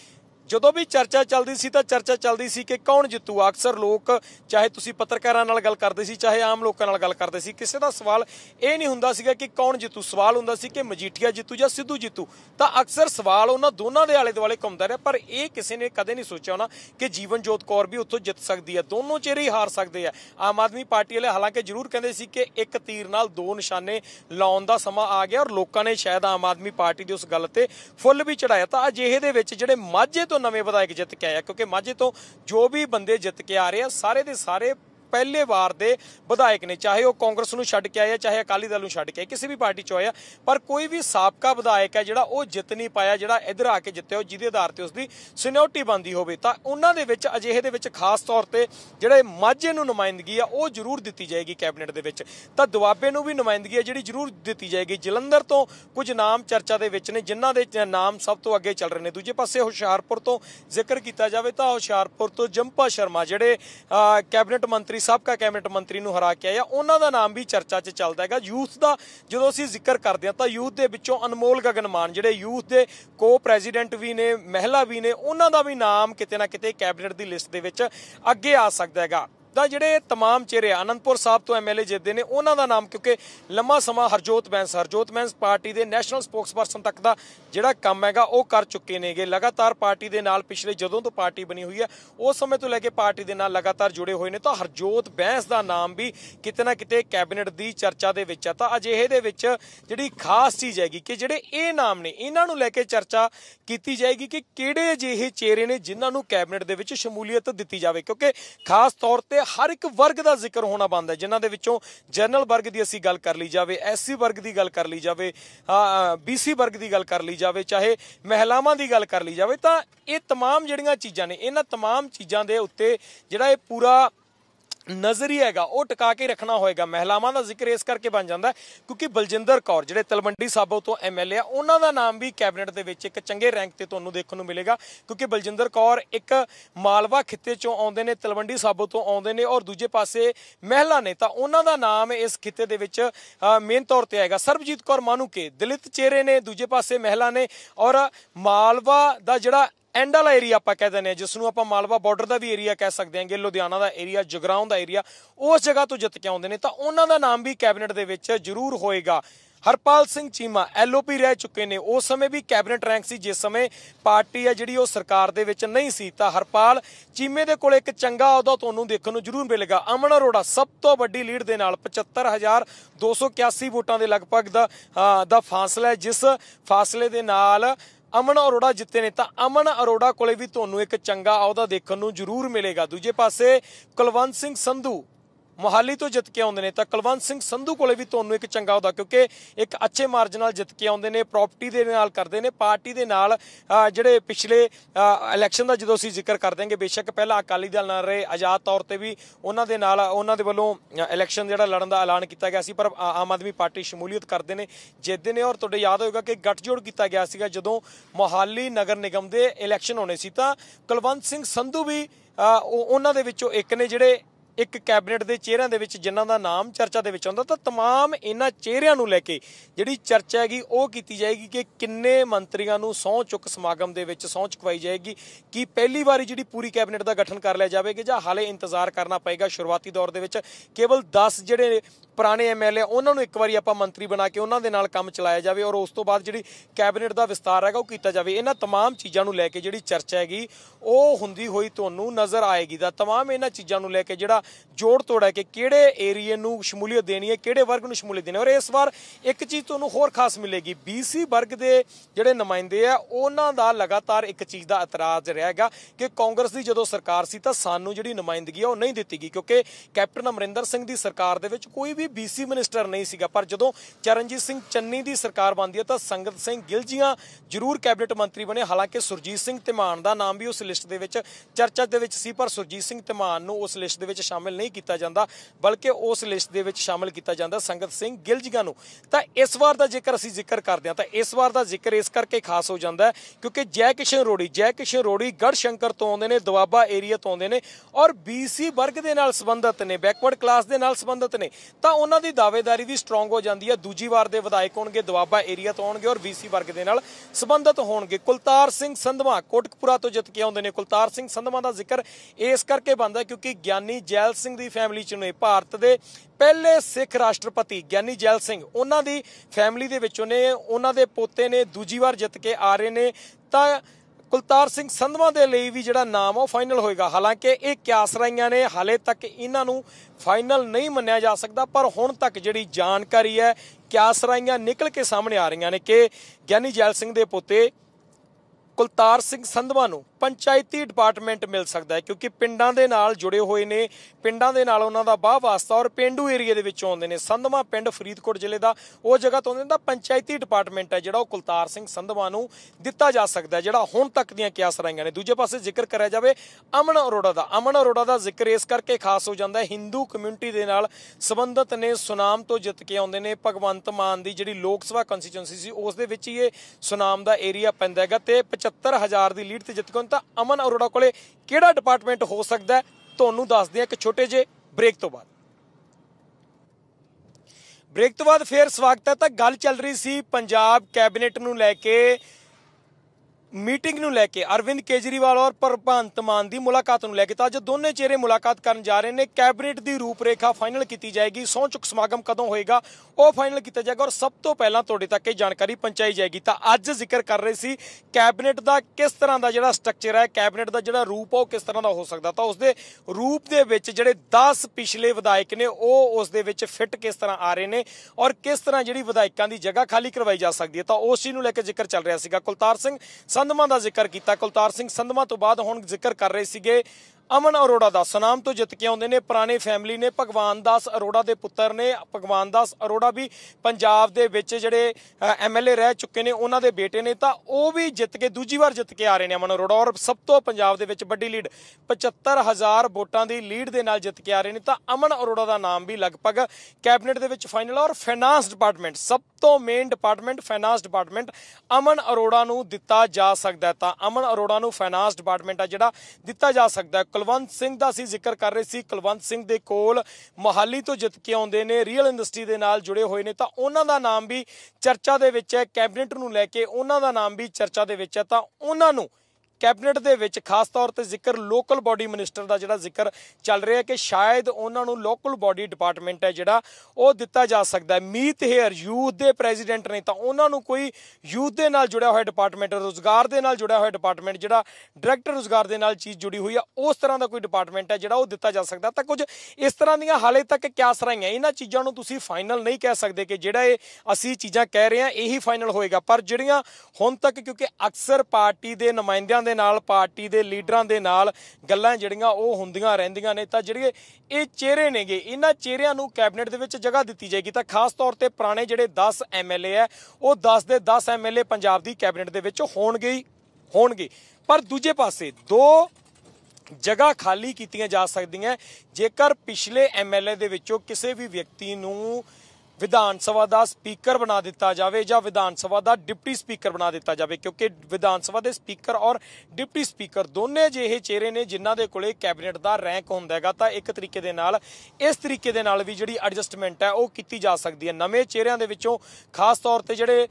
S1: ਜਦੋਂ ਵੀ ਚਰਚਾ ਚੱਲਦੀ ਸੀ ਤਾਂ ਚਰਚਾ ਚੱਲਦੀ ਸੀ ਕਿ ਕੌਣ ਜਿੱਤੂ ਅਕਸਰ ਲੋਕ ਚਾਹੇ ਤੁਸੀਂ ਪੱਤਰਕਾਰਾਂ ਨਾਲ ਗੱਲ ਕਰਦੇ ਸੀ ਚਾਹੇ ਆਮ ਲੋਕਾਂ ਨਾਲ ਗੱਲ ਕਰਦੇ ਸੀ ਕਿਸੇ ਦਾ ਸਵਾਲ ਇਹ ਨਹੀਂ ਹੁੰਦਾ ਸੀਗਾ ਕਿ ਕੌਣ ਜਿੱਤੂ ਸਵਾਲ ਹੁੰਦਾ ਸੀ ਕਿ ਮਜੀਠੀਆ ਜਿੱਤੂ ਜਾਂ ਸਿੱਧੂ ਜਿੱਤੂ ਤਾਂ ਅਕਸਰ ਸਵਾਲ ਉਹਨਾਂ ਦੋਨਾਂ ਦੇ ਆਲੇ ਦੁਆਲੇ ਘੁੰਮਦਾ ਰਿਹਾ ਪਰ ਇਹ ਕਿਸੇ ਨੇ ਕਦੇ ਨਹੀਂ ਸੋਚਿਆ ਹੋਣਾ ਕਿ ਜੀਵਨਜੋਤ ਕੌਰ ਵੀ ਉੱਥੋਂ ਜਿੱਤ ਸਕਦੀ ਹੈ ਦੋਨੋਂ ਚਿਹਰੇ ਹੀ ਹਾਰ ਸਕਦੇ ਆ ਆਮ ਆਦਮੀ ਪਾਰਟੀ ਵਾਲੇ ਹਾਲਾਂਕਿ ਜ਼ਰੂਰ ਕਹਿੰਦੇ ਸੀ ਕਿ ਇੱਕ ਤੀਰ ਨਾਲ ਦੋ ਨਿਸ਼ਾਨੇ ਲਾਉਣ ਦਾ ਸਮਾਂ ਆ ਗਿਆ ਔਰ ਲੋਕਾਂ ਨੇ ਸ਼ਾਇਦ ਆਮ ਆਦਮੀ ਪਾਰਟੀ ਦੀ ਉਸ ਗੱਲ ਤੇ ਫੁੱਲ ਵੀ ਚੜਾਇਆ ਤਾਂ ਅਜਿਹੇ ਦੇ ਵਿੱਚ ਜਿਹੜੇ ਮਾਝੇ ਤੋਂ ਨਵੇਂ ਵਿਧਾਇਕ ਜਿੱਤ ਕੇ ਆਇਆ ਕਿਉਂਕਿ ਮਾਝੇ ਤੋਂ ਜੋ ਵੀ ਬੰਦੇ ਜਿੱਤ ਕੇ ਆ ਰਹੇ ਆ ਸਾਰੇ ਦੇ ਸਾਰੇ ਪਹਿਲੇ ਵਾਰ ਦੇ ਵਿਧਾਇਕ ਨੇ ਚਾਹੇ ਉਹ ਕਾਂਗਰਸ ਨੂੰ ਛੱਡ ਕੇ ਆਇਆ ਚਾਹੇ ਅਕਾਲੀ ਦਲ ਨੂੰ ਛੱਡ ਕੇ ਕਿਸੇ ਵੀ ਪਾਰਟੀ ਚੋਂ ਆਇਆ ਪਰ ਕੋਈ ਵੀ ਸਾਬਕਾ ਵਿਧਾਇਕ ਹੈ ਜਿਹੜਾ ਉਹ ਜਿੱਤ ਨਹੀਂ ਪਾਇਆ ਜਿਹੜਾ ਇਧਰ ਆ ਕੇ ਜਿੱਤਿਆ ਜਿਹਦੇ ਆਧਾਰ ਤੇ ਉਸ ਦੀ ਸੀਨੀਅਰਟੀ ਬੰਦੀ ਹੋਵੇ ਤਾਂ ਉਹਨਾਂ ਦੇ ਵਿੱਚ ਅਜਿਹੇ ਦੇ ਵਿੱਚ ਖਾਸ ਤੌਰ ਤੇ ਜਿਹੜੇ ਮਾਝੇ ਨੂੰ ਨੁਮਾਇੰਦਗੀ ਆ ਉਹ ਜ਼ਰੂਰ ਦਿੱਤੀ ਜਾਏਗੀ ਕੈਬਨਿਟ ਦੇ ਵਿੱਚ ਤਾਂ ਦੁਆਬੇ ਨੂੰ ਵੀ ਨੁਮਾਇੰਦਗੀ ਆ ਜਿਹੜੀ ਜ਼ਰੂਰ ਦਿੱਤੀ ਜਾਏਗੀ ਜਲੰਧਰ ਤੋਂ ਕੁਝ ਨਾਮ ਚਰਚਾ ਦੇ ਵਿੱਚ ਨੇ ਜਿਨ੍ਹਾਂ ਦੇ ਨਾਮ ਸਭ ਤੋਂ ਅੱਗੇ ਚੱਲ ਰਹੇ ਨੇ ਦੂਜੇ ਪਾਸੇ ਹੁਸ਼ਿਆਰਪੁਰ ਤੋਂ ਜ਼ਿਕਰ ਕੀਤਾ ਜਾਵੇ ਤਾਂ ਹੁਸ਼ਿਆਰਪੁਰ ਤੋਂ ਜੰਪਾ ਸ਼ਰਮਾ ਜਿਹੜੇ ਕੈਬਨਿਟ ਮੰਤਰੀ ਮੰਤਰੀ ਸਾਬਕਾ ਕੈਬਨਿਟ ਮੰਤਰੀ ਨੂੰ ਹਰਾ ਕੇ ਆਇਆ ਉਹਨਾਂ ਦਾ ਨਾਮ ਵੀ ਚਰਚਾ 'ਚ ਚੱਲਦਾ ਹੈਗਾ ਯੂਥ ਦਾ ਜਦੋਂ ਅਸੀਂ ਜ਼ਿਕਰ ਕਰਦੇ ਹਾਂ ਤਾਂ ਯੂਥ ਦੇ ਵਿੱਚੋਂ ਅਨਮੋਲ ਗਗਨਮਾਨ ਜਿਹੜੇ ਯੂਥ ਦੇ ਕੋ ਪ੍ਰੈਜ਼ੀਡੈਂਟ ਵੀ ਨੇ ਮਹਿਲਾ ਵੀ ਨੇ ਉਹਨਾਂ ਦਾ ਵੀ ਨਾਮ ਕਿਤੇ ਨਾ ਕਿਤੇ ਕੈਬਨਿਟ ਦੀ ਲਿਸਟ ਦੇ ਵਿੱਚ ਅੱਗੇ ਆ ਸਕਦਾ ਹੈਗਾ ਤਾਂ ਜਿਹੜੇ तमाम ਚਿਹਰੇ ਆਨੰਦਪੁਰ ਸਾਹਿਬ ਤੋਂ ਐਮਐਲਏ ਜਿੱਤਦੇ ਨੇ ਉਹਨਾਂ ਦਾ ਨਾਮ ਕਿਉਂਕਿ ਲੰਮਾ ਸਮਾਂ ਹਰਜੋਤ ਬੈਂਸ ਹਰਜੋਤ ਬੈਂਸ ਪਾਰਟੀ ਦੇ ਨੈਸ਼ਨਲ ਸਪੋਕਸਪਰਸਨ ਤੱਕ ਦਾ ਜਿਹੜਾ ਕੰਮ ਹੈਗਾ ਉਹ ਕਰ ਚੁੱਕੇ ਨੇਗੇ ਲਗਾਤਾਰ ਪਾਰਟੀ ਦੇ ਨਾਲ ਪਿਛਲੇ ਜਦੋਂ ਤੋਂ ਪਾਰਟੀ ਬਣੀ ਹੋਈ ਹੈ ਉਸ ਸਮੇਂ ਤੋਂ ਲੈ ਕੇ ਪਾਰਟੀ ਦੇ ਨਾਲ ਲਗਾਤਾਰ ਜੁੜੇ ਹੋਏ ਨੇ ਤਾਂ ਹਰਜੋਤ ਬੈਂਸ ਦਾ ਨਾਮ ਵੀ ਕਿਤੇ ਨਾ ਕਿਤੇ ਕੈਬਨਿਟ ਦੀ ਚਰਚਾ ਦੇ ਵਿੱਚ ਆ ਤਾਂ ਇਹ ਦੇ ਵਿੱਚ ਜਿਹੜੀ ਖਾਸ ਚੀਜ਼ ਹੈਗੀ ਕਿ ਜਿਹੜੇ ਇਹ ਨਾਮ ਨੇ ਇਹਨਾਂ ਨੂੰ ਲੈ ਕੇ ਚਰਚਾ ਕੀਤੀ ਜਾਏਗੀ ਕਿ ਕਿਹੜੇ ਅਜਿਹੇ ਚਿਹਰੇ ਨੇ ਜਿਨ੍ਹਾਂ ਨੂੰ ਕੈਬਨਿਟ ਦੇ ਵਿੱਚ ਸ਼ਮੂਲੀਅਤ ਦਿੱਤੀ ਜਾਵੇ ਕਿਉਂਕਿ ਖਾਸ ਤੌਰ ਤੇ ਹਰ ਇੱਕ ਵਰਗ ਦਾ ਜ਼ਿਕਰ ਹੋਣਾ ਬੰਦ ਹੈ ਜਿਨ੍ਹਾਂ ਦੇ ਵਿੱਚੋਂ ਜਨਰਲ ਵਰਗ ਦੀ ਅਸੀਂ ਗੱਲ ਕਰ ਲਈ ਜਾਵੇ ਐਸਸੀ ਵਰਗ ਦੀ ਗੱਲ ਕਰ ਲਈ ਜਾਵੇ ਬੀਸੀ ਵਰਗ ਦੀ ਗੱਲ ਕਰ ਲਈ ਜਾਵੇ ਚਾਹੇ ਮਹਿਲਾਵਾਂ ਦੀ ਗੱਲ ਕਰ ਲਈ ਜਾਵੇ ਤਾਂ ਇਹ तमाम ਜਿਹੜੀਆਂ ਚੀਜ਼ਾਂ ਨੇ ਇਹਨਾਂ तमाम ਚੀਜ਼ਾਂ ਦੇ ਉੱਤੇ ਜਿਹੜਾ ਇਹ ਪੂਰਾ ਨਜ਼ਰੀ ਹੈਗਾ ਉਹ ਟਿਕਾ ਕੇ ਰੱਖਣਾ ਹੋਏਗਾ ਮਹਿਲਾਵਾਂ ਦਾ ਜ਼ਿਕਰ ਇਸ ਕਰਕੇ ਬਣ ਜਾਂਦਾ ਕਿਉਂਕਿ ਬਲਜਿੰਦਰ ਕੌਰ ਜਿਹੜੇ ਤਲਵੰਡੀ ਸਾਬੋ ਤੋਂ ਐਮਐਲਏ ਆ ਉਹਨਾਂ ਦਾ ਨਾਮ ਵੀ ਕੈਬਨਿਟ ਦੇ ਵਿੱਚ ਇੱਕ ਚੰਗੇ ਰੈਂਕ ਤੇ ਤੁਹਾਨੂੰ ਦੇਖਣ ਨੂੰ ਮਿਲੇਗਾ ਕਿਉਂਕਿ ਬਲਜਿੰਦਰ ਕੌਰ ਇੱਕ ਮਾਲਵਾ ਖਿੱਤੇ ਚੋਂ ਆਉਂਦੇ ਨੇ ਤਲਵੰਡੀ ਸਾਬੋ ਤੋਂ ਆਉਂਦੇ ਨੇ ਔਰ ਦੂਜੇ ਪਾਸੇ ਮਹਿਲਾ ਨੇ ਤਾਂ ਉਹਨਾਂ ਦਾ ਨਾਮ ਇਸ ਖਿੱਤੇ ਦੇ ਵਿੱਚ ਮੇਨ ਤੌਰ ਤੇ ਆਏਗਾ ਸਰਬਜੀਤ ਕੌਰ ਮਾਨੂਕੇ ਦਲਿਤ ਚਿਹਰੇ ਨੇ ਦੂਜੇ ਪਾਸੇ ਮਹਿਲਾ ਨੇ ਔਰ ਮਾਲਵਾ ਦਾ ਜਿਹੜਾ ਐਂਡ ਵਾਲਾ ਏਰੀਆ ਆਪਾਂ ਕਹਿ ਦਿੰਦੇ ਆ ਜਿਸ ਨੂੰ ਆਪਾਂ ਮਾਲਵਾ ਬਾਰਡਰ ਦਾ ਵੀ ਏਰੀਆ ਕਹਿ ਸਕਦੇ ਆਂਗੇ ਲੁਧਿਆਣਾ ਦਾ ਏਰੀਆ ਜਗਰਾਉਂ ਦਾ ਏਰੀਆ ਉਸ ਜਗ੍ਹਾ ਤੋਂ ਜਿੱਤ ਕੇ ਆਉਂਦੇ ਨੇ ਤਾਂ ਉਹਨਾਂ ਦਾ ਨਾਮ ਵੀ ਕੈਬਨਿਟ ਦੇ ਵਿੱਚ ਜ਼ਰੂਰ ਹੋਏਗਾ ਹਰਪਾਲ ਸਿੰਘ ਚੀਮਾ ਐਲਓਪੀ ਰਹਿ ਚੁੱਕੇ ਨੇ ਉਸ ਸਮੇਂ ਵੀ ਕੈਬਨਿਟ ਰੈਂਕ ਸੀ ਜਿਸ ਸਮੇਂ ਪਾਰਟੀ ਆ ਜਿਹੜੀ ਉਹ ਸਰਕਾਰ ਦੇ ਵਿੱਚ ਨਹੀਂ ਸੀ ਤਾਂ ਹਰਪਾਲ ਚੀਮੇ ਦੇ ਕੋਲ ਇੱਕ ਚੰਗਾ ਅਹੁਦਾ ਤੁਹਾਨੂੰ ਦੇਖਣ ਨੂੰ ਜ਼ਰੂਰ ਮਿਲੇਗਾ ਅਮਨ ਅਰੋੜਾ ਸਭ ਤੋਂ ਵੱਡੀ ਲੀਡ ਦੇ ਨਾਲ 75281 ਵੋਟਾਂ ਦੇ ਲਗਭਗ ਦਾ ਦਾ ਫਾਸਲਾ ਹੈ ਜਿਸ ਫਾਸਲੇ ਦੇ ਨਾਲ ਅਮਨ ਅਰੋੜਾ ਜਿੱਤੇ ਨੇ ਤਾਂ ਅਮਨ ਅਰੋੜਾ ਕੋਲੇ ਵੀ ਤੁਹਾਨੂੰ ਇੱਕ ਚੰਗਾ ਆਉਦਾ ਦੇਖਣ ਨੂੰ ਜ਼ਰੂਰ ਮਿਲੇਗਾ ਦੂਜੇ ਪਾਸੇ ਕੁਲਵੰਤ ਸਿੰਘ ਸੰਧੂ ਮੁਹਾਲੀ ਤੋਂ ਜਿੱਤ ਕੇ ਆਉਂਦੇ ਨੇ ਤਾਂ ਕੁਲਵੰਤ ਸਿੰਘ ਸੰਧੂ ਕੋਲੇ ਵੀ ਤੁਹਾਨੂੰ ਇੱਕ ਚੰਗਾ ਉਹਦਾ ਕਿਉਂਕਿ ਇੱਕ ਅੱਛੇ ਮਾਰਜਨ ਨਾਲ ਜਿੱਤ ਕੇ ਆਉਂਦੇ ਨੇ ਪ੍ਰਾਪਰਟੀ ਦੇ ਨਾਲ ਕਰਦੇ ਨੇ ਪਾਰਟੀ ਦੇ ਨਾਲ ਜਿਹੜੇ ਪਿਛਲੇ ਇਲੈਕਸ਼ਨ ਦਾ ਜਦੋਂ ਅਸੀਂ ਜ਼ਿਕਰ ਕਰ ਦਾਂਗੇ ਬੇਸ਼ੱਕ ਪਹਿਲਾਂ ਅਕਾਲੀ ਦਲ ਨਾਲ ਰਹੇ ਆਜ਼ਾਦ ਤੌਰ ਤੇ ਵੀ ਉਹਨਾਂ ਦੇ ਨਾਲ ਉਹਨਾਂ ਦੇ ਵੱਲੋਂ ਇਲੈਕਸ਼ਨ ਜਿਹੜਾ ਲੜਨ ਦਾ ਐਲਾਨ ਕੀਤਾ ਗਿਆ ਸੀ ਪਰ ਆਮ ਆਦਮੀ ਪਾਰਟੀ ਸ਼ਮੂਲੀਅਤ ਕਰਦੇ ਨੇ ਜਿੱਤਦੇ ਨੇ ਔਰ ਤੁਹਾਡੇ ਯਾਦ ਹੋਵੇਗਾ ਕਿ ਗੱਠਜੋੜ ਕੀਤਾ ਗਿਆ ਸੀਗਾ ਜਦੋਂ ਮੋਹਾਲੀ ਨਗਰ ਨਿਗਮ ਦੇ ਇਲੈਕਸ਼ਨ ਹੋਣੇ ਸੀ ਤਾਂ ਕੁਲਵੰਤ ਸਿੰਘ ਸੰਧੂ ਵੀ ਉਹਨਾਂ ਦੇ ਵਿੱਚੋਂ ਇੱਕ ਨੇ ਜਿਹੜੇ ਇੱਕ ਕੈਬਨਿਟ ਦੇ ਚਿਹਰਿਆਂ ਦੇ ਵਿੱਚ ਜਿਨ੍ਹਾਂ ਦਾ ਨਾਮ ਚਰਚਾ ਦੇ ਵਿੱਚ ਆਉਂਦਾ ਤਾਂ तमाम ਇਹਨਾਂ ਚਿਹਰਿਆਂ ਨੂੰ ਲੈ ਕੇ ਜਿਹੜੀ ਚਰਚਾ ਹੈਗੀ ਉਹ ਕੀਤੀ ਜਾਏਗੀ ਕਿ ਕਿੰਨੇ ਮੰਤਰੀਆਂ ਨੂੰ ਸੌਂ ਚੁੱਕ ਸਮਾਗਮ ਦੇ ਵਿੱਚ ਸੌਂ ਚੁਕਵਾਈ ਜਾਏਗੀ ਕਿ ਪਹਿਲੀ ਵਾਰੀ ਜਿਹੜੀ ਪੂਰੀ ਕੈਬਨਿਟ ਦਾ ਗਠਨ ਕਰ ਲਿਆ ਜਾਵੇਗਾ ਜਾਂ ਹਾਲੇ ਇੰਤਜ਼ਾਰ ਕਰਨਾ ਪਏਗਾ ਸ਼ੁਰੂਆਤੀ ਦੌਰ ਦੇ ਵਿੱਚ ਕੇਵਲ 10 ਜਿਹੜੇ ਪੁਰਾਣੇ ਐਮਐਲਏ ਉਹਨਾਂ ਨੂੰ ਇੱਕ ਵਾਰੀ ਆਪਾਂ ਮੰਤਰੀ ਬਣਾ ਕੇ ਉਹਨਾਂ ਦੇ ਨਾਲ ਕੰਮ ਚਲਾਇਆ ਜਾਵੇ ਔਰ ਉਸ ਤੋਂ ਬਾਅਦ ਜਿਹੜੀ ਕੈਬਨਿਟ ਦਾ ਵਿਸਤਾਰ ਹੈਗਾ ਉਹ ਕੀਤਾ ਜਾਵੇ ਇਹਨਾਂ तमाम ਚੀਜ਼ਾਂ ਨੂੰ ਲੈ ਕੇ ਜਿਹੜੀ ਚਰਚਾ ਹੈਗੀ ਉਹ ਹੁੰਦੀ ਹੋਈ ਤੁਹਾਨੂੰ ਨਜ਼ਰ ਆਏਗੀ ਦਾ तमाम ਇਹਨਾਂ ਚੀਜ਼ਾਂ ਨੂੰ ਲੈ ਕੇ ਜਿਹੜਾ ਜੋੜ ਤੋੜ ਹੈ ਕਿ ਕਿਹੜੇ ਏਰੀਏ ਨੂੰ ਸ਼ਮੂਲੀਅਤ ਦੇਣੀ ਹੈ ਕਿਹੜੇ ਵਰਗ ਨੂੰ ਸ਼ਮੂਲੀਅਤ ਦੇਣੀ ਹੈ ਔਰ ਇਸ ਵਾਰ ਇੱਕ ਚੀਜ਼ ਤੁਹਾਨੂੰ ਹੋਰ ਖਾਸ ਮਿਲੇਗੀ ਬੀਸੀ ਵਰਗ ਦੇ ਜਿਹੜੇ ਨੁਮਾਇੰਦੇ ਆ ਉਹਨਾਂ ਦਾ ਲਗਾਤਾਰ ਇੱਕ ਚੀਜ਼ ਦਾ ਇਤਰਾਜ਼ ਰਹੇਗਾ ਕਿ ਕਾਂਗਰਸ ਦੀ ਜਦੋਂ ਸਰਕਾਰ ਸੀ ਤਾਂ ਸਾਨੂੰ ਜਿਹੜੀ ਨੁਮਾਇੰਦਗੀ ਆ ਉਹ ਨਹੀਂ ਦਿੱਤੀ ਗਈ ਕਿਉਂਕਿ ਕੈਪਟਨ ਅਮਰਿੰਦਰ ਸਿੰਘ ਦੀ ਸਰਕਾਰ ਦੇ ਵਿੱਚ ਕੋਈ ਵੀ ਵੀ ਬੀਸੀ ਮਿਨਿਸਟਰ ਨਹੀਂ ਸੀਗਾ ਪਰ ਜਦੋਂ ਚਰਨਜੀਤ ਸਿੰਘ ਚੰਨੀ ਦੀ ਸਰਕਾਰ ਬਣਦੀ ਹੈ ਤਾਂ ਸੰਗਤ ਸਿੰਘ ਗਿੱਲ ਜੀਆਂ ਜ਼ਰੂਰ ਕੈਬਨਿਟ ਮੰਤਰੀ ਬਣੇ ਹਾਲਾਂਕਿ ਸੁਰਜੀਤ ਸਿੰਘ ਧਮਾਨ ਦਾ ਨਾਮ ਵੀ ਉਸ ਲਿਸਟ ਦੇ ਵਿੱਚ ਚਰਚਾ ਦੇ ਵਿੱਚ ਸੀ ਪਰ ਸੁਰਜੀਤ ਸਿੰਘ ਧਮਾਨ ਨੂੰ ਉਸ ਲਿਸਟ ਦੇ ਵਿੱਚ ਸ਼ਾਮਿਲ ਨਹੀਂ ਕੀਤਾ ਜਾਂਦਾ ਬਲਕਿ ਉਸ ਲਿਸਟ ਦੇ ਵਿੱਚ ਸ਼ਾਮਿਲ ਕੀਤਾ ਜਾਂਦਾ ਸੰਗਤ ਸਿੰਘ ਗਿੱਲ ਜੀਆਂ ਨੂੰ ਤਾਂ ਇਸ ਵਾਰ ਦਾ ਜੇਕਰ ਅਸੀਂ ਜ਼ਿਕਰ ਕਰਦੇ ਹਾਂ ਤਾਂ ਇਸ ਵਾਰ ਦਾ ਜ਼ਿਕਰ ਇਸ ਕਰਕੇ ਖਾਸ ਹੋ ਜਾਂਦਾ ਕਿਉਂਕਿ ਜੈ ਕਿਸ਼ਨ ਰੋੜੀ ਜੈ ਕਿਸ਼ਨ ਰੋੜੀ ਗੜ ਸ਼ੰਕਰ ਤੋਂ ਆਉਂਦੇ ਨੇ ਦਵਾਬਾ ਏਰੀਆ ਤੋਂ ਆਉਂਦੇ ਨੇ ਔਰ ਬੀਸੀ ਵਰਗ ਦੇ ਨਾਲ ਸੰਬੰਧਤ ਨੇ ਬੈਕਵਰਡ ਕਲਾਸ ਦੇ ਨਾਲ ਸੰਬੰਧਤ ਨੇ ਤਾਂ ਉਹਨਾਂ ਦੀ ਦਾਅਵੇਦਾਰੀ ਵੀ ਸਟਰੋਂਗ ਹੋ ਜਾਂਦੀ ਹੈ ਦੂਜੀ ਵਾਰ ਦੇ ਵਿਧਾਇਕ ਹੋਣਗੇ ਦਵਾਬਾ ਏਰੀਆ ਤੋਂ ਆਉਣਗੇ ਔਰ ਵੀਸੀ ਵਰਗ ਦੇ ਨਾਲ ਸੰਬੰਧਤ ਹੋਣਗੇ ਕੁਲਤਾਰ ਸਿੰਘ ਸੰਧਵਾ ਕੋਟਕਪੂਰਾ ਤੋਂ ਜਿੱਤ ਕੇ ਆਉਂਦੇ ਨੇ ਕੁਲਤਾਰ ਸਿੰਘ ਸੰਧਵਾ ਦਾ ਜ਼ਿਕਰ ਇਸ ਕਰਕੇ ਬੰਦਾ ਕਿਉਂਕਿ ਗਿਆਨੀ ਜੈਲ ਸਿੰਘ ਦੀ ਫੈਮਿਲੀ ਚ ਨੇ ਭਾਰਤ ਦੇ ਪਹਿਲੇ ਸਿੱਖ ਰਾਸ਼ਟਰਪਤੀ ਗਿਆਨੀ ਜੈਲ ਸਿੰਘ ਉਹਨਾਂ ਦੀ ਫੈਮਿਲੀ ਦੇ ਵਿੱਚੋਂ ਨੇ ਉਹਨਾਂ ਦੇ ਪੋਤੇ ਨੇ ਦੂਜੀ ਵਾਰ ਜਿੱਤ ਕੇ ਆ ਰਹੇ ਨੇ ਤਾਂ ਕੁਲਤਾਰ ਸਿੰਘ ਸੰਧਵਾ ਦੇ ਲਈ ਵੀ ਜਿਹੜਾ ਨਾਮ ਉਹ ਫਾਈਨਲ ਹੋਏਗਾ ਹਾਲਾਂਕਿ ਇਹ ਕਿਆਸ ਰਾਈਆਂ ਨੇ ਹਾਲੇ ਤੱਕ ਇਹਨਾਂ ਨੂੰ ਫਾਈਨਲ ਨਹੀਂ ਮੰਨਿਆ ਜਾ ਸਕਦਾ ਪਰ ਹੁਣ ਤੱਕ ਜਿਹੜੀ ਜਾਣਕਾਰੀ ਹੈ ਕਿਆਸ ਰਾਈਆਂ ਨਿਕਲ ਕੇ ਸਾਹਮਣੇ ਆ ਰਹੀਆਂ ਨੇ ਕਿ ਗਿਆਨੀ ਜੈਲ ਸਿੰਘ ਦੇ ਪੁੱਤੇ ਕੁਲਤਾਰ ਸਿੰਘ ਸੰਧਵਾ ਨੂੰ ਪੰਚਾਇਤੀ ਡਿਪਾਰਟਮੈਂਟ ਮਿਲ ਸਕਦਾ ਹੈ ਕਿਉਂਕਿ ਪਿੰਡਾਂ ਦੇ ਨਾਲ ਜੁੜੇ ਹੋਏ ਨੇ ਪਿੰਡਾਂ ਦੇ ਨਾਲ ਉਹਨਾਂ ਦਾ ਬਾਹ ਵਾਸਤਾ ਔਰ ਪਿੰਡੂ ਏਰੀਆ ਦੇ ਵਿੱਚ ਆਉਂਦੇ ਨੇ ਸੰਧਵਾ ਪਿੰਡ ਫਰੀਦਕੋਟ ਜ਼ਿਲ੍ਹੇ ਦਾ ਉਹ ਜਗ੍ਹਾ ਤੋਂ ਉਹਨਾਂ ਦਾ ਪੰਚਾਇਤੀ ਡਿਪਾਰਟਮੈਂਟ ਹੈ ਜਿਹੜਾ ਉਹ ਕੁਲਤਾਰ ਸਿੰਘ ਸੰਧਵਾ ਨੂੰ ਦਿੱਤਾ ਜਾ ਸਕਦਾ ਜਿਹੜਾ ਹੁਣ ਤੱਕ ਦੀਆਂ ਕਿਆਸ ਰਾਈਆਂ ਨੇ ਦੂਜੇ ਪਾਸੇ ਜ਼ਿਕਰ ਕਰਿਆ ਜਾਵੇ ਅਮਨ ਅਰੋੜਾ ਦਾ ਅਮਨ ਅਰੋੜਾ ਦਾ ਜ਼ਿਕਰ ਇਸ ਕਰਕੇ ਖਾਸ ਹੋ ਜਾਂਦਾ ਹੈ ਹਿੰਦੂ ਕਮਿਊਨਿਟੀ ਦੇ ਨਾਲ ਸੰਬੰਧਤ ਨੇ ਸੁਨਾਮ ਤੋਂ ਜਿੱਤ ਕੇ ਆਉਂਦੇ ਨੇ ਭਗਵੰਤ ਮਾਨ ਦੀ ਜਿਹੜੀ ਲੋਕ ਸਭਾ ਕੰਸਟੀਚੁਐਂਸੀ ਸੀ ਉਸ ਦੇ ਵਿੱਚ ਹੀ ਇਹ ਸੁਨਾਮ ਦਾ ਏਰੀਆ ਪੈਂਦਾ ਹੈਗਾ ਤੇ 75000 ਦੀ ਲੀਡ ਤੇ ਜਿੱਤ ਕੇ ਕਰਨ ਤਾਂ ਅਮਨ ਅਰੋੜਾ ਕੋਲੇ ਕਿਹੜਾ ਡਿਪਾਰਟਮੈਂਟ ਹੋ ਸਕਦਾ ਤੁਹਾਨੂੰ ਦੱਸਦੇ ਆ ਇੱਕ ਛੋਟੇ ਜੇ ਬ੍ਰੇਕ ਤੋਂ ਬਾਅਦ ਬ੍ਰੇਕ ਤੋਂ ਬਾਅਦ ਫੇਰ ਸਵਾਗਤ ਹੈ ਤਾਂ ਗੱਲ ਚੱਲ ਰਹੀ ਸੀ ਪੰਜਾਬ ਕੈਬਨਿਟ ਨੂੰ ਲੈ ਕੇ ਮੀਟਿੰਗ ਨੂੰ ਲੈ ਕੇ ਅਰਵਿੰਦ ਕੇਜਰੀਵਾਲ ਔਰ ਪਰਪੰਤ ਮਾਨ ਦੀ ਮੁਲਾਕਾਤ ਨੂੰ ਲੈ ਕੇ ਤਾਂ ਅੱਜ ਦੋਨੇ ਚਿਹਰੇ ਮੁਲਾਕਾਤ ਕਰਨ ਜਾ ਰਹੇ ਨੇ ਕੈਬਨਿਟ ਦੀ ਰੂਪਰੇਖਾ ਫਾਈਨਲ ਕੀਤੀ ਜਾਏਗੀ ਸੌਂਚੁਕ ਸਮਾਗਮ ਕਦੋਂ ਹੋਏਗਾ ਉਹ ਫਾਈਨਲ ਕੀਤਾ ਜਾਏਗਾ ਔਰ ਸਭ ਤੋਂ ਪਹਿਲਾਂ ਤੁਹਾਡੇ ਤੱਕ ਇਹ ਜਾਣਕਾਰੀ ਪਹੁੰਚਾਈ ਜਾਏਗੀ ਤਾਂ ਅੱਜ ਜ਼ਿਕਰ ਕਰ ਰਹੇ ਸੀ ਕੈਬਨਿਟ ਦਾ ਕਿਸ ਤਰ੍ਹਾਂ ਦਾ ਜਿਹੜਾ ਸਟਰਕਚਰ ਹੈ ਕੈਬਨਿਟ ਦਾ ਜਿਹੜਾ ਰੂਪ ਉਹ ਕਿਸ ਤਰ੍ਹਾਂ ਦਾ ਹੋ ਸਕਦਾ ਤਾਂ ਉਸ ਦੇ ਰੂਪ ਦੇ ਵਿੱਚ ਜਿਹੜੇ 10 ਪਿਛਲੇ ਵਿਧਾਇਕ ਨੇ ਉਹ ਉਸ ਦੇ ਵਿੱਚ ਫਿੱਟ ਕਿਸ ਤਰ੍ਹਾਂ ਆ ਰਹੇ ਨੇ ਔਰ ਕਿਸ ਤਰ੍ਹਾਂ ਜਿਹੜੀ ਵਿਧਾਇਕਾਂ ਦੀ ਜਗ੍ਹਾ ਖਾਲੀ ਕਰਵਾਈ ਜਾ ਸਕਦੀ ਹੈ ਤਾਂ ਉਸ ਚੀਜ਼ ਨੂੰ ਲੈ ਕੇ ਜ਼ਿਕਰ ਚੱਲ ਰਿਹਾ ਸੀਗਾ ਕੁਲਤਾਰ ਸਿੰਘ ਸੰਧਮਾ ਦਾ ਜ਼ਿਕਰ ਕੀਤਾ ਕੁਲਤਾਰ ਸਿੰਘ ਸੰਧਮਾ ਤੋਂ ਬਾਅਦ ਹੁਣ ਜ਼ਿਕਰ ਕਰ ਰਹੇ ਸੀਗੇ ਅਮਨ ਅਰੋੜਾ ਦਾ ਸਨਾਮ ਤੋਂ ਜਿੱਤ ਕੇ ਆਉਂਦੇ ਨੇ ਪੁਰਾਣੇ ਫੈਮਿਲੀ ਨੇ ਭਗਵਾਨ ਦਾਸ ਅਰੋੜਾ ਦੇ ਪੁੱਤਰ ਨੇ ਭਗਵਾਨ ਦਾਸ ਅਰੋੜਾ ਵੀ ਪੰਜਾਬ ਦੇ ਵਿੱਚ ਜਿਹੜੇ ਐਮਐਲਏ ਰਹਿ ਚੁੱਕੇ ਨੇ ਉਹਨਾਂ ਦੇ ਬੇਟੇ ਨੇ ਤਾਂ ਉਹ ਵੀ ਜਿੱਤ ਕੇ ਦੂਜੀ ਵਾਰ ਜਿੱਤ ਕੇ ਆ ਰਹੇ ਨੇ ਅਮਨ ਅਰੋੜਾ ਔਰ ਸਭ ਤੋਂ ਪੰਜਾਬ ਦੇ ਵਿੱਚ ਵੱਡੀ ਲੀਡ 75000 ਵੋਟਾਂ ਦੀ ਲੀਡ ਦੇ ਨਾਲ ਜਿੱਤ ਕੇ ਆ ਰਹੇ ਨੇ ਤਾਂ ਅਮਨ ਅਰੋੜਾ ਦਾ ਨਾਮ ਵੀ ਲਗਭਗ ਕੈਬਨਿਟ ਦੇ ਵਿੱਚ ਫਾਈਨਲ ਔਰ ਫਾਈਨਾਂਸ ਡਿਪਾਰਟਮੈਂਟ ਸਭ ਤੋਂ main department finance department Aman Arora ਨੂੰ ਦਿੱਤਾ ਜਾ ਸਕਦਾ ਤਾਂ ਅਮਨ ਅਰੋੜਾ ਨੂੰ ਫਾਈਨਾਂਸ ਡਿਪਾਰਟਮੈਂਟ ਆ ਜਿਹੜਾ ਦਿੱਤਾ ਜਾ ਸਕਦਾ ਕੁਲਵੰਤ ਸਿੰਘ ਦਾ ਸੀ ਜ਼ਿਕਰ ਕਰ ਰਹੇ ਸੀ ਕੁਲਵੰਤ ਸਿੰਘ ਦੇ ਕੋਲ ਮਹਾਲੀ ਤੋਂ ਜਿੱਤ ਕੇ ਆਉਂਦੇ ਨੇ ਰੀਅਲ ਇੰਡਸਟਰੀ ਦੇ ਨਾਲ ਜੁੜੇ ਹੋਏ ਨੇ ਤਾਂ ਉਹਨਾਂ ਦਾ ਨਾਮ ਵੀ ਚਰਚਾ ਦੇ ਵਿੱਚ ਹੈ ਕੈਬਨਿਟ ਨੂੰ ਲੈ ਕੇ ਉਹਨਾਂ ਦਾ ਨਾਮ ਵੀ ਚਰਚਾ ਦੇ ਵਿੱਚ ਹੈ ਤਾਂ ਉਹਨਾਂ ਨੂੰ ਕੈਬਨਿਟ ਦੇ ਵਿੱਚ ਖਾਸ ਤੌਰ ਤੇ ਜ਼ਿਕਰ ਲੋਕਲ ਬਾਡੀ ਮਿਨਿਸਟਰ ਦਾ ਜਿਹੜਾ ਜ਼ਿਕਰ ਚੱਲ ਰਿਹਾ ਹੈ ਕਿ ਸ਼ਾਇਦ ਉਹਨਾਂ ਨੂੰ ਲੋਕਲ ਬਾਡੀ ਡਿਪਾਰਟਮੈਂਟ ਹੈ ਜਿਹੜਾ ਉਹ ਦਿੱਤਾ ਜਾ ਸਕਦਾ ਹੈ ਮੀਤ ਹੇਅਰ ਯੂਥ ਦੇ ਪ੍ਰੈਜ਼ੀਡੈਂਟ ਨੇ ਤਾਂ ਉਹਨਾਂ ਨੂੰ ਕੋਈ ਯੂਥ ਦੇ ਨਾਲ ਜੁੜਿਆ ਹੋਇਆ ਡਿਪਾਰਟਮੈਂਟ ਰੋਜ਼ਗਾਰ ਦੇ ਨਾਲ ਜੁੜਿਆ ਹੋਇਆ ਡਿਪਾਰਟਮੈਂਟ ਜਿਹੜਾ ਡਾਇਰੈਕਟਰ ਰੋਜ਼ਗਾਰ ਦੇ ਨਾਲ ਚੀਜ਼ ਜੁੜੀ ਹੋਈ ਆ ਉਸ ਤਰ੍ਹਾਂ ਦਾ ਕੋਈ ਡਿਪਾਰਟਮੈਂਟ ਹੈ ਜਿਹੜਾ ਉਹ ਦਿੱਤਾ ਜਾ ਸਕਦਾ ਤਾਂ ਕੁਝ ਇਸ ਤਰ੍ਹਾਂ ਦੀਆਂ ਹਾਲੇ ਤੱਕ ਕਿਆਸ ਰਹੀਆਂ ਇਹਨਾਂ ਚੀਜ਼ਾਂ ਨੂੰ ਤੁਸੀਂ ਫਾਈਨਲ ਨਹੀਂ ਕਹਿ ਸਕਦੇ ਕਿ ਜਿਹੜਾ ਇਹ ਅਸੀਂ ਚੀਜ਼ਾਂ ਕਹਿ ਰਹੇ ਹਾਂ ਇਹੀ ਫਾਈਨਲ ਹੋਏਗਾ ਪਰ ਜਿਹੜੀਆਂ ਹੁਣ ਤੱਕ ਕਿਉਂਕਿ ਅਕਸਰ ਪਾਰਟੀ ਦੇ ਨੁਮਾਇੰਦਿਆਂ ਦੇ ਨਾਲ ਪਾਰਟੀ ਦੇ ਲੀਡਰਾਂ ਦੇ ਨਾਲ ਗੱਲਾਂ ਜਿਹੜੀਆਂ ਉਹ ਹੁੰਦੀਆਂ ਰਹਿੰਦੀਆਂ ਨੇ ਤਾਂ ਜਿਹੜੇ ਇਹ ਚਿਹਰੇ ਨੇਗੇ ਇਹਨਾਂ ਚਿਹਰਿਆਂ ਨੂੰ ਕੈਬਨਿਟ ਦੇ ਵਿੱਚ ਜਗ੍ਹਾ ਦਿੱਤੀ ਜਾਏਗੀ ਤਾਂ ਖਾਸ ਤੌਰ ਤੇ ਪੁਰਾਣੇ ਜਿਹੜੇ 10 ਐਮਐਲਏ ਆ ਉਹ 10 ਦੇ 10 ਐਮਐਲਏ ਪੰਜਾਬ ਦੀ ਕੈਬਨਿਟ ਦੇ ਵਿੱਚ ਹੋਣਗੇ ਹੀ ਹੋਣਗੇ ਪਰ ਦੂਜੇ ਪਾਸੇ ਦੋ ਜਗ੍ਹਾ ਖਾਲੀ ਕੀਤੀਆਂ ਜਾ ਸਕਦੀਆਂ ਜੇਕਰ ਪਿਛਲੇ ਐਮਐਲਏ ਦੇ ਵਿੱਚੋਂ ਕਿਸੇ ਵੀ ਵਿਅਕਤੀ ਨੂੰ ਵਿਧਾਨ ਸਭਾ ਦਾ ਸਪੀਕਰ ਬਣਾ ਦਿੱਤਾ ਜਾਵੇ ਜਾਂ ਵਿਧਾਨ ਸਭਾ ਦਾ ਡਿਪਟੀ ਸਪੀਕਰ ਬਣਾ ਦਿੱਤਾ ਜਾਵੇ ਕਿਉਂਕਿ ਵਿਧਾਨ ਸਭਾ ਦੇ ਸਪੀਕਰ ਔਰ ਡਿਪਟੀ ਸਪੀਕਰ ਦੋਨੇ ਜਿਹੇ ਚਿਹਰੇ ਨੇ ਜਿਨ੍ਹਾਂ ਦੇ ਕੋਲੇ ਕੈਬਨਿਟ ਦਾ ਰੈਂਕ ਹੁੰਦਾ ਹੈਗਾ ਤਾਂ ਇੱਕ ਤਰੀਕੇ ਦੇ ਨਾਲ ਇਸ ਤਰੀਕੇ ਦੇ ਨਾਲ ਵੀ ਜਿਹੜੀ ਐਡਜਸਟਮੈਂਟ ਹੈ ਉਹ ਕੀਤੀ ਜਾ ਸਕਦੀ ਹੈ ਨਵੇਂ ਚਿਹਰਿਆਂ ਦੇ ਵਿੱਚੋਂ ਖਾਸ ਤੌਰ ਤੇ ਜਿਹੜੇ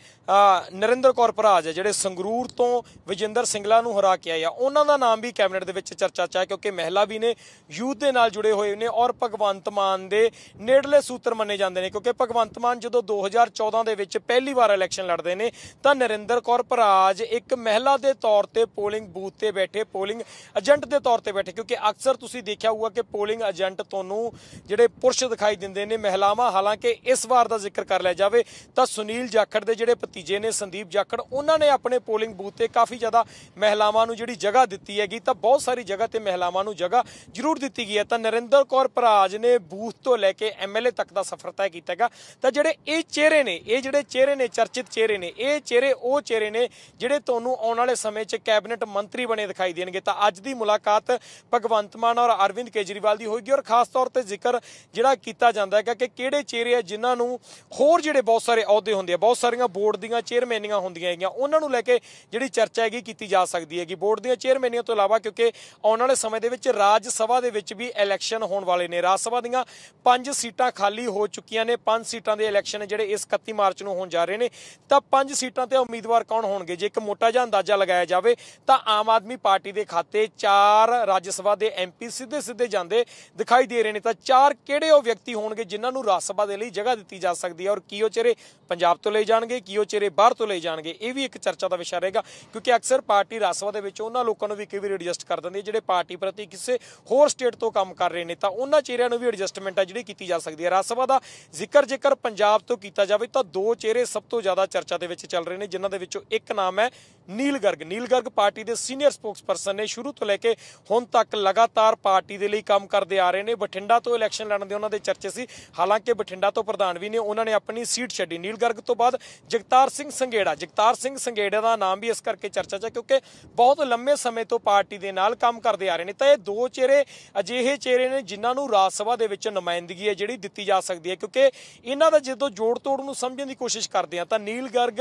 S1: ਨਰਿੰਦਰ ਕੌਰ ਭਰਾਜ ਹੈ ਜਿਹੜੇ ਸੰਗਰੂਰ ਤੋਂ ਵਿਜੇਂਦਰ ਸਿੰਗਲਾ ਨੂੰ ਹਰਾ ਕੇ ਆਏ ਆ ਉਹਨਾਂ ਦਾ ਨਾਮ ਵੀ ਕੈਬਨਿਟ ਦੇ ਵਿੱਚ ਚਰਚਾ ਚ ਹੈ ਕਿਉਂਕਿ ਮਹਿਲਾ ਵੀ ਨੇ ਯੂਥ ਦੇ ਨਾਲ ਜੁੜੇ ਹੋਏ ਨੇ ਔਰ ਭਗਵੰਤ ਮਾਨ ਦੇ ਨੇੜਲੇ ਸੂਤਰ ਮੰਨੇ ਜਾਂਦੇ ਨੇ ਕਿਉਂਕਿ ਭਗਵੰਤ ਮਾਨ ਜਦੋਂ 2014 ਦੇ ਵਿੱਚ ਪਹਿਲੀ ਵਾਰ ਇਲੈਕਸ਼ਨ ਲੜਦੇ ਨੇ ਤਾਂ ਨਰਿੰਦਰ ਕੌਰ ਭਰਾਜ ਇੱਕ ਮਹਿਲਾ ਦੇ ਤੌਰ ਤੇ ਪੋਲਿੰਗ ਬੂਥ ਤੇ ਬੈਠੇ ਪੋਲਿੰਗ ਏਜੰਟ ਦੇ ਤੌਰ ਤੇ ਬੈਠੇ ਕਿਉਂਕਿ ਅਕਸਰ ਤੁਸੀਂ ਦੇਖਿਆ ਹੋਊਗਾ ਕਿ ਪੋਲਿੰਗ ਏਜੰਟ ਤੁਹਾਨੂੰ ਜਿਹੜੇ ਪੁਰਸ਼ ਦਿਖਾਈ ਦਿੰਦੇ ਨੇ ਮਹਿਲਾਵਾਂ ਹਾਲਾਂਕਿ ਇਸ ਵਾਰ ਦਾ ਜ਼ਿਕਰ ਕਰ ਲਿਆ ਜਾਵੇ ਤਾਂ ਸੁਨੀਲ ਜਾਖੜ ਦੇ ਜਿਹੜੇ ਭਤੀਜੇ ਨੇ ਸੰਦੀਪ ਜਾਖੜ ਉਹਨਾਂ ਨੇ ਆਪਣੇ ਪੋਲਿੰਗ ਬੂਥ ਤੇ ਕਾਫੀ ਜ਼ਿਆਦਾ ਮਹਿਲਾਵਾਂ ਨੂੰ ਜਿਹੜੀ ਜਗ੍ਹਾ ਦਿੱਤੀ ਹੈਗੀ ਤਾਂ ਬਹੁਤ ਸਾਰੀ ਜਗ੍ਹਾ ਤੇ ਮਹਿਲਾਵਾਂ ਨੂੰ ਜਗ੍ਹਾ ਜ਼ਰੂਰ ਦਿੱਤੀ ਗਈ ਹੈ ਤਾਂ ਨਰਿੰਦਰ ਕੌਰ ਭਰਾਜ ਨੇ ਬੂਥ ਤੋਂ ਲੈ ਕੇ ਐਮਐਲਏ ਤੱਕ ਦਾ ਸਫ਼ਰ ਤੈਅ ਕੀਤਾ ਹੈਗਾ ਤਾਂ ਜਿਹੜੇ ਇਹ ਚਿਹਰੇ ਨੇ ਇਹ ਜਿਹੜੇ ਚਿਹਰੇ ਨੇ ਚਰਚਿਤ ਚਿਹਰੇ ਨੇ ਇਹ ਚਿਹਰੇ ਉਹ ਚਿਹਰੇ ਨੇ ਜਿਹੜੇ ਤੁਹਾਨੂੰ ਆਉਣ ਵਾਲੇ ਸਮੇਂ 'ਚ ਕੈਬਨਿਟ ਮੰਤਰੀ ਬਣੇ ਦਿਖਾਈ ਦੇਣਗੇ ਤਾਂ ਅੱਜ ਦੀ ਮੁਲਾਕਾਤ ਭਗਵੰਤ ਮਾਨ ਔਰ ਅਰਵਿੰਦ ਕੇਜਰੀਵਾਲ ਦੀ ਹੋਏਗੀ ਔਰ ਖਾਸ ਤੌਰ ਤੇ ਜ਼ਿਕਰ ਜਿਹੜਾ ਕੀਤਾ ਜਾਂਦਾ ਹੈ ਕਿ ਕਿਹੜੇ ਚਿਹਰੇ ਆ ਜਿਨ੍ਹਾਂ ਨੂੰ ਹੋਰ ਜਿਹੜੇ ਬਹੁਤ ਸਾਰੇ ਅਹੁਦੇ ਹੁੰਦੇ ਆ ਬਹੁਤ ਸਾਰੀਆਂ ਬੋਰਡ ਦੀਆਂ ਚੇਅਰਮੈਨੀਆਂ ਹੁੰਦੀਆਂ ਹੈਗੀਆਂ ਉਹਨਾਂ ਨੂੰ ਲੈ ਕੇ ਜਿਹੜੀ ਚਰਚਾ ਹੈਗੀ ਕੀਤੀ ਜਾ ਸਕਦੀ ਹੈਗੀ ਬੋਰਡ ਦੀਆਂ ਚੇਅਰਮੈਨੀਆਂ ਤੋਂ ਇਲਾਵਾ ਕਿਉਂਕਿ ਆਉਣ ਵਾਲੇ ਸਮੇਂ ਦੇ ਵਿੱਚ ਰਾਜ ਸਭਾ ਦੇ ਵਿੱਚ ਵੀ ਇਲੈਕਸ਼ਨ ਹੋਣ ਵਾਲੇ ਨੇ ਰਾਜ ਸਭਾ ਦੀਆਂ ਪੰਜ ਸੀਟਾਂ ਖਾਲੀ ਹੋ ਚੁੱਕੀਆਂ ਨੇ ਪੰਜ ਸੀਟਾਂ ਦੇ ਇਲੈਕਸ਼ਨ ਜਿਹੜੇ ਇਸ 31 ਮਾਰਚ ਨੂੰ ਹੋਣ ਜਾ ਰਹੇ ਨੇ ਤਾਂ ਪੰਜ ਸੀਟਾਂ ਤੇ ਉਮੀਦਵਾਰ ਕੌਣ ਹੋਣਗੇ ਜੇ ਇੱਕ ਮੋਟਾ ਜਿਹਾ ਅੰਦਾਜ਼ਾ ਲਗਾਇਆ ਜਾਵੇ ਤਾਂ ਆਮ ਆਦਮੀ ਪਾਰਟੀ ਦੇ ਖਾਤੇ ਚਾਰ ਰਾਜ ਸਭਾ ਦੇ ਐਮਪੀ ਸਿੱਧੇ ਸਿੱਧੇ ਜਾਂਦੇ ਦਿਖਾਈ ਦੇ ਰਹੇ ਨੇ ਤਾਂ ਚਾਰ ਕਿਹੜੇ ਉਹ ਵਿਅਕਤੀ ਹੋਣਗੇ ਜਿਨ੍ਹਾਂ ਨੂੰ ਰਾਜ ਸਭਾ ਦੇ ਲਈ ਜਗ੍ਹਾ ਦਿੱਤੀ ਜਾ ਸਕਦੀ ਹੈ ਔਰ ਕੀ ਉਹ ਚਿਹਰੇ ਪੰਜਾਬ ਤੋਂ ਲਈ ਜਾਣਗੇ ਕੀ ਉਹ ਚਿਹਰੇ ਬਾਹਰ ਤੋਂ ਲਈ ਜਾਣਗੇ ਇਹ ਵੀ ਇੱਕ ਚਰਚਾ ਦਾ ਵਿਸ਼ਾ ਰਹੇਗਾ ਕਿਉਂਕਿ ਅਕਸਰ ਪਾਰਟੀ ਰਾਜ ਸਭਾ ਦੇ ਵਿੱਚ ਉਹਨਾਂ ਲੋਕਾਂ ਨੂੰ ਵੀ ਕਈ ਵਾਰ ਐਡਜਸਟ ਕਰ ਦਿੰਦੀ ਹੈ ਜਿਹੜੇ ਪਾਰਟੀ ਪ੍ਰਤੀ ਕਿਸੇ ਹੋਰ ਸਟੇਟ ਤੋਂ ਕੰਮ ਕਰ ਰਹੇ ਨੇ ਤਾਂ ਉਹਨਾਂ ਚਿਹਰਿਆਂ ਨੂੰ ਵੀ ਐਡਜਸਟਮੈਂਟ ਆ ਜਿਹੜੀ ਕੀਤੀ ਜਾ ਸਕਦੀ ਹੈ ਰਾਜ ਸਭਾ ਦਾ ਜ਼ਿਕਰ ਜੇ ਜੇਕਰ ਪੰਜਾਬ ਤੋਂ ਕੀਤਾ ਜਾਵੇ ਤਾਂ ਦੋ ਚਿਹਰੇ ਸਭ ਤੋਂ ਜ਼ਿਆਦਾ ਚਰਚਾ ਦੇ ਵਿੱਚ ਚੱਲ ਰਹੇ ਨੇ ਜਿਨ੍ਹਾਂ ਦੇ ਵਿੱਚੋਂ ਇੱਕ ਨਾਮ ਹੈ ਨੀਲ ਗਰਗ ਨੀਲ ਗਰਗ ਪਾਰਟੀ ਦੇ ਸੀਨੀਅਰ ਸਪੋਕਸਪਰਸਨ ਨੇ ਸ਼ੁਰੂ ਤੋਂ ਲੈ ਕੇ ਹੁਣ ਤੱਕ ਲਗਾਤਾਰ ਪਾਰਟੀ ਦੇ ਲਈ ਕੰਮ ਕਰਦੇ ਆ ਰਹੇ ਨੇ ਬਠਿੰਡਾ ਤੋਂ ਇਲੈਕਸ਼ਨ ਲੜਨ ਦੇ ਉਹਨਾਂ ਦੇ ਚਰਚੇ ਸੀ ਹਾਲਾਂਕਿ ਬਠਿੰਡਾ ਤੋਂ ਪ੍ਰਧਾਨ ਵੀ ਨੇ ਉਹਨਾਂ ਨੇ ਆਪਣੀ ਸੀਟ ਛੱਡੀ ਨੀਲ ਗਰਗ ਤੋਂ ਬਾਅਦ ਜਗਤਾਰ ਸਿੰਘ ਸੰਘੇੜਾ ਜਗਤਾਰ ਸਿੰਘ ਸੰਘੇੜਾ ਦਾ ਨਾਮ ਵੀ ਇਸ ਕਰਕੇ ਚਰਚਾ 'ਚ ਕਿਉਂਕਿ ਬਹੁਤ ਲੰਮੇ ਸਮੇਂ ਤੋਂ ਪਾਰਟੀ ਦੇ ਨਾਲ ਕੰਮ ਕਰਦੇ ਆ ਰਹੇ ਨੇ ਤਾਂ ਇਹ ਦੋ ਚਿਹਰੇ ਅਜਿਹੇ ਚਿਹਰੇ ਨੇ ਜਿਨ੍ਹਾਂ ਨੂੰ ਰਾਜ ਸਭਾ ਦੇ ਵਿੱਚ ਨੁਮਾਇੰਦਗੀ ਹੈ ਜਿਹੜੀ ਦਿੱਤੀ ਜਾ ਸਕਦੀ ਹੈ ਕਿਉਂਕਿ ਇਹਨਾਂ ਦਾ ਜਦੋਂ ਜੋੜ ਤੋੜ ਨੂੰ ਸਮਝਣ ਦੀ ਕੋਸ਼ਿਸ਼ ਕਰਦੇ ਆ ਤਾਂ ਨੀਲ ਗਰਗ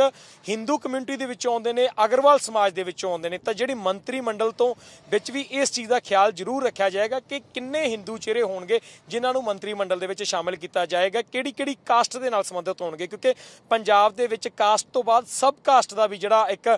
S1: ਹਿੰਦੂ ਕਮਿਊਨਿਟੀ ਦੇ ਵਿੱਚੋਂ ਆਉਂਦੇ ਨੇ ਅਗਰਵਾਲ ਸਮਾਜ ਦੇ ਵਿੱਚੋਂ ਆਉਂਦੇ ਨੇ ਤਾਂ ਜਿਹੜੀ ਮੰਤਰੀ ਮੰਡਲ ਤੋਂ ਵਿੱਚ ਵੀ ਇਸ ਚੀਜ਼ ਦਾ ਖਿਆਲ ਜ਼ਰੂਰ ਰੱਖਿਆ ਜਾਏਗਾ ਕਿ ਕਿੰਨੇ ਹਿੰਦੂ ਚਿਹਰੇ ਹੋਣਗੇ ਜਿਨ੍ਹਾਂ ਨੂੰ ਮੰਤਰੀ ਮੰਡਲ ਦੇ ਵਿੱਚ ਸ਼ਾਮਲ ਕੀਤਾ ਜਾਏਗਾ ਕਿਹੜੀ ਕਿਹੜੀ ਕਾਸਟ ਦੇ ਨਾਲ ਸੰਬੰਧਿਤ ਹੋਣਗੇ ਕਿਉਂਕਿ ਪੰਜਾਬ ਦੇ ਵਿੱਚ ਕਾਸਟ ਤੋਂ ਬਾਅਦ ਸਬ ਕਾਸਟ ਦਾ ਵੀ ਜਿਹੜਾ ਇੱਕ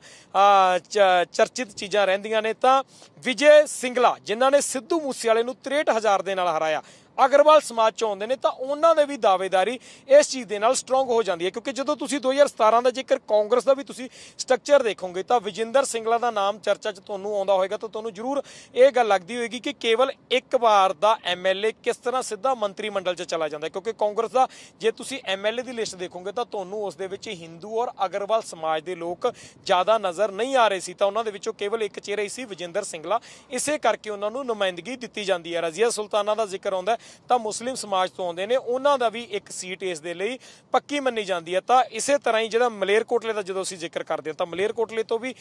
S1: ਚਰਚਿਤ ਚੀਜ਼ਾਂ ਰਹਿੰਦੀਆਂ ਨੇ ਤਾਂ ਵਿਜੇ ਸਿੰਗਲਾ ਜਿਨ੍ਹਾਂ ਨੇ ਸਿੱਧੂ ਮੂਸੇਵਾਲੇ ਨੂੰ 63000 ਦੇ ਨਾਲ ਹਰਾਇਆ ਅਗਰਵਾਲ ਸਮਾਜ ਚ ਆਉਂਦੇ ਨੇ ਤਾਂ ਉਹਨਾਂ ਦੇ ਵੀ ਦਾਅਵੇਦਾਰੀ ਇਸ ਚੀਜ਼ ਦੇ ਨਾਲ ਸਟਰੋਂਗ ਹੋ ਜਾਂਦੀ ਹੈ ਕਿਉਂਕਿ ਜਦੋਂ ਤੁਸੀਂ 2017 ਦਾ ਜੇਕਰ ਕਾਂਗਰਸ ਦਾ ਵੀ ਤੁਸੀਂ ਸਟਰਕਚਰ ਦੇਖੋਗੇ ਤਾਂ ਵਿਜੇਂਦਰ ਸਿੰਗਲਾ ਦਾ ਨਾਮ ਚਰਚਾ 'ਚ ਤੁਹਾਨੂੰ ਆਉਂਦਾ ਹੋਵੇਗਾ ਤਾਂ ਤੁਹਾਨੂੰ ਜ਼ਰੂਰ ਇਹ ਗੱਲ ਲੱਗਦੀ ਹੋਏਗੀ ਕਿ ਕੇਵਲ ਇੱਕ ਵਾਰ ਦਾ ਐਮਐਲਏ ਕਿਸ ਤਰ੍ਹਾਂ ਸਿੱਧਾ ਮੰਤਰੀ ਮੰਡਲ 'ਚ ਚਲਾ ਜਾਂਦਾ ਕਿਉਂਕਿ ਕਾਂਗਰਸ ਦਾ ਜੇ ਤੁਸੀਂ ਐਮਐਲਏ ਦੀ ਲਿਸਟ ਦੇਖੋਗੇ ਤਾਂ ਤੁਹਾਨੂੰ ਉਸ ਦੇ ਵਿੱਚ ਹਿੰਦੂ ਔਰ ਅਗਰਵਾਲ ਸਮਾਜ ਦੇ ਲੋਕ ਜ਼ਿਆਦਾ ਨਜ਼ਰ ਨਹੀਂ ਆ ਰਹੇ ਸੀ ਤਾਂ ਉਹਨਾਂ ਦੇ ਵਿੱਚੋਂ ਕੇਵਲ ਇੱਕ ਚਿਹਰਾ ਹੀ ਸੀ ਵਿਜੇਂਦਰ ਸਿੰਗਲਾ ਇਸੇ ਕਰਕੇ ਉਹਨਾਂ ਨੂੰ ਨੁਮਾਇੰਦਗੀ ਦਿੱਤੀ ਜਾਂਦੀ ਹੈ ਰਜ਼ੀਆ ਸੁਲਤਾਨਾ ਦਾ ਜ਼ਿਕਰ ਆਉਂਦਾ ਤਾਂ ਮੁਸਲਿਮ ਸਮਾਜ ਤੋਂ ਆਉਂਦੇ ਨੇ ਉਹਨਾਂ ਦਾ ਵੀ ਇੱਕ ਸੀਟ ਇਸ ਦੇ ਲਈ ਪੱਕੀ ਮੰਨੀ ਜਾਂਦੀ ਹੈ ਤਾਂ ਇਸੇ ਤਰ੍ਹਾਂ ਹੀ ਜਿਹੜਾ ਮਲੇਰਕੋਟਲੇ ਦਾ ਜਦੋਂ ਅਸੀਂ ਜ਼ਿਕਰ ਕਰਦੇ ਹਾਂ ਤਾਂ ਮਲੇਰਕੋਟਲੇ ਤੋਂ ਵੀ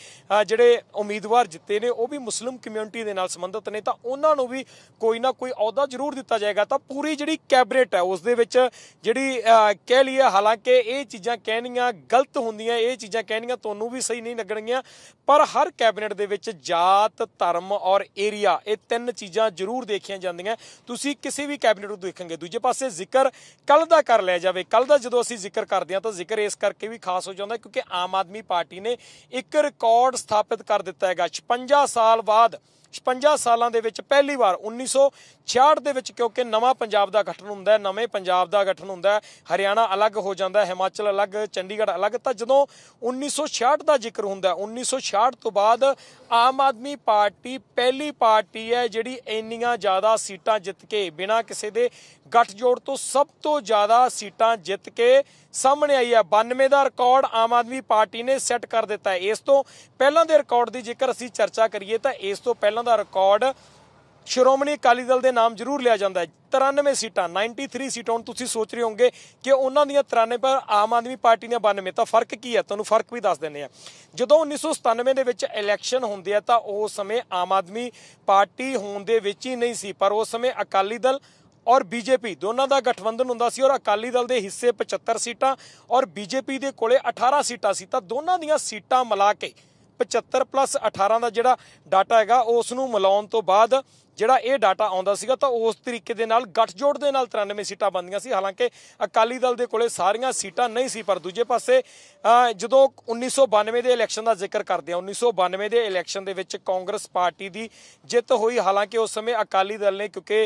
S1: ਜਿਹੜੇ ਉਮੀਦਵਾਰ ਜਿੱਤੇ ਨੇ ਉਹ ਵੀ ਮੁਸਲਿਮ ਕਮਿਊਨਿਟੀ ਦੇ ਨਾਲ ਸੰਬੰਧਿਤ ਨੇ ਤਾਂ ਉਹਨਾਂ ਨੂੰ ਵੀ ਕੋਈ ਨਾ ਕੋਈ ਅਹੁਦਾ ਜ਼ਰੂਰ ਦਿੱਤਾ ਜਾਏਗਾ ਤਾਂ ਪੂਰੀ ਜਿਹੜੀ ਕੈਬਰੇਟ ਹੈ ਉਸ ਦੇ ਵਿੱਚ ਜਿਹੜੀ ਕਹਿ ਲਈ ਹਾਲਾਂਕਿ ਇਹ ਚੀਜ਼ਾਂ ਕਹਿਣੀਆਂ ਗਲਤ ਹੁੰਦੀਆਂ ਇਹ ਚੀਜ਼ਾਂ ਕਹਿਣੀਆਂ ਤੁਹਾਨੂੰ ਵੀ ਸਹੀ ਨਹੀਂ ਲੱਗਣਗੀਆਂ ਪਰ ਹਰ ਕੈਬਨਿਟ ਦੇ ਵਿੱਚ ਜਾਤ ਧਰਮ ਔਰ ਏਰੀਆ ਇਹ ਤਿੰਨ ਚੀਜ਼ਾਂ ਜ਼ਰੂਰ ਦੇਖੀਆਂ ਜਾਂਦੀਆਂ ਤੁਸੀਂ ਕਿਸੇ ਵੀ ਵੀ ਕੈਬਨਿਟ ਨੂੰ ਦੇਖਾਂਗੇ ਦੂਜੇ ਪਾਸੇ ਜ਼ਿਕਰ ਕੱਲ ਦਾ ਕਰ ਲਿਆ ਜਾਵੇ ਕੱਲ ਦਾ ਜਦੋਂ ਅਸੀਂ ਜ਼ਿਕਰ ਕਰਦੇ ਹਾਂ ਤਾਂ ਜ਼ਿਕਰ ਇਸ ਕਰਕੇ ਵੀ ਖਾਸ ਹੋ ਜਾਂਦਾ ਕਿਉਂਕਿ ਆਮ ਆਦਮੀ ਪਾਰਟੀ ਨੇ ਇੱਕ ਰਿਕਾਰਡ ਸਥਾਪਿਤ ਕਰ ਦਿੱਤਾ ਹੈਗਾ 56 ਸਾਲ ਬਾਅਦ 56 ਸਾਲਾਂ ਦੇ ਵਿੱਚ ਪਹਿਲੀ ਵਾਰ 1966 ਦੇ ਵਿੱਚ ਕਿਉਂਕਿ ਨਵਾਂ ਪੰਜਾਬ ਦਾ ਗਠਨ ਹੁੰਦਾ ਹੈ ਨਵੇਂ ਪੰਜਾਬ ਦਾ ਗਠਨ ਹੁੰਦਾ ਹੈ ਹਰਿਆਣਾ ਅਲੱਗ ਹੋ ਜਾਂਦਾ ਹੈ ਹਿਮਾਚਲ ਅਲੱਗ ਚੰਡੀਗੜ੍ਹ ਅਲੱਗ ਤਾਂ ਜਦੋਂ 1966 ਦਾ ਜ਼ਿਕਰ ਹੁੰਦਾ ਹੈ 1966 ਤੋਂ ਬਾਅਦ ਆਮ ਆਦਮੀ ਪਾਰਟੀ ਪਹਿਲੀ ਪਾਰਟੀ ਹੈ ਜਿਹੜੀ ਇੰਨੀਆਂ ਜ਼ਿਆਦਾ ਸੀਟਾਂ ਜਿੱਤ ਕੇ ਬਿਨਾਂ ਕਿਸੇ ਦੇ ਗੱਠਜੋੜ ਤੋਂ ਸਭ ਤੋਂ ਜ਼ਿਆਦਾ ਸੀਟਾਂ ਜਿੱਤ ਕੇ ਸਾਹਮਣੇ ਆਈ ਹੈ 92 ਦਾ ਰਿਕਾਰਡ ਆਮ ਆਦਮੀ ਪਾਰਟੀ ਨੇ ਸੈੱਟ ਕਰ ਦਿੱਤਾ ਹੈ ਇਸ ਤੋਂ ਪਹਿਲਾਂ ਦੇ ਰਿਕਾਰਡ ਦੀ ਜੇਕਰ ਅਸੀਂ ਚਰਚਾ ਕਰੀਏ ਤਾਂ ਇਸ ਤੋਂ ਪਹਿਲਾਂ ਦਾ ਰਿਕਾਰਡ ਸ਼੍ਰੋਮਣੀ ਅਕਾਲੀ ਦਲ ਦੇ ਨਾਮ ਜ਼ਰੂਰ ਲਿਆ ਜਾਂਦਾ ਹੈ 93 ਸੀਟਾਂ 93 ਸੀਟਾਂ ਹੁਣ ਤੁਸੀਂ ਸੋਚ ਰਹੇ ਹੋਗੇ ਕਿ ਉਹਨਾਂ ਦੀਆਂ 93 ਪਰ ਆਮ ਆਦਮੀ ਪਾਰਟੀ ਦੀਆਂ 92 ਤਾਂ ਫਰਕ ਕੀ ਹੈ ਤੁਹਾਨੂੰ ਫਰਕ ਵੀ ਦੱਸ ਦਿੰਨੇ ਆ ਜਦੋਂ 1997 ਦੇ ਵਿੱਚ ਇਲੈਕਸ਼ਨ ਹੁੰਦੇ ਆ ਤਾਂ ਉਸ ਸਮੇਂ ਆਮ ਆਦਮੀ ਪਾਰਟੀ ਹੋਣ ਦੇ ਵਿੱਚ ਹੀ ਨਹੀਂ ਸੀ ਪਰ ਉਸ ਸਮੇਂ ਅਕਾਲੀ ਦਲ ਔਰ ਬੀਜੇਪੀ ਦੋਨਾਂ ਦਾ ਗਠਬੰਧਨ ਹੁੰਦਾ ਸੀ ਔਰ ਅਕਾਲੀ ਦਲ ਦੇ ਹਿੱਸੇ 75 ਸੀਟਾਂ ਔਰ ਬੀਜੇਪੀ ਦੇ ਕੋਲੇ 18 ਸੀਟਾਂ ਸੀ ਤਾਂ ਦੋਨਾਂ ਦੀਆਂ ਸੀਟਾਂ ਮਿਲਾ ਕੇ 75 ਪਲੱਸ 18 ਦਾ ਜਿਹੜਾ ਡਾਟਾ ਹੈਗਾ ਉਸ ਨੂੰ ਮਿਲਾਉਣ ਤੋਂ ਬਾਅਦ ਜਿਹੜਾ ਇਹ ਡਾਟਾ ਆਉਂਦਾ ਸੀਗਾ ਤਾਂ ਉਸ ਤਰੀਕੇ ਦੇ ਨਾਲ ਗੱਠਜੋੜ ਦੇ ਨਾਲ 93 ਸੀਟਾਂ ਬੰਦੀਆਂ ਸੀ ਹਾਲਾਂਕਿ ਅਕਾਲੀ ਦਲ ਦੇ ਕੋਲੇ ਸਾਰੀਆਂ ਸੀਟਾਂ ਨਹੀਂ ਸੀ ਪਰ ਦੂਜੇ ਪਾਸੇ ਜਦੋਂ 1992 ਦੇ ਇਲੈਕਸ਼ਨ ਦਾ ਜ਼ਿਕਰ ਕਰਦੇ ਆ 1992 ਦੇ ਇਲੈਕਸ਼ਨ ਦੇ ਵਿੱਚ ਕਾਂਗਰਸ ਪਾਰਟੀ ਦੀ ਜਿੱਤ ਹੋਈ ਹਾਲਾਂਕਿ ਉਸ ਸਮੇਂ ਅਕਾਲੀ ਦਲ ਨੇ ਕਿਉਂਕਿ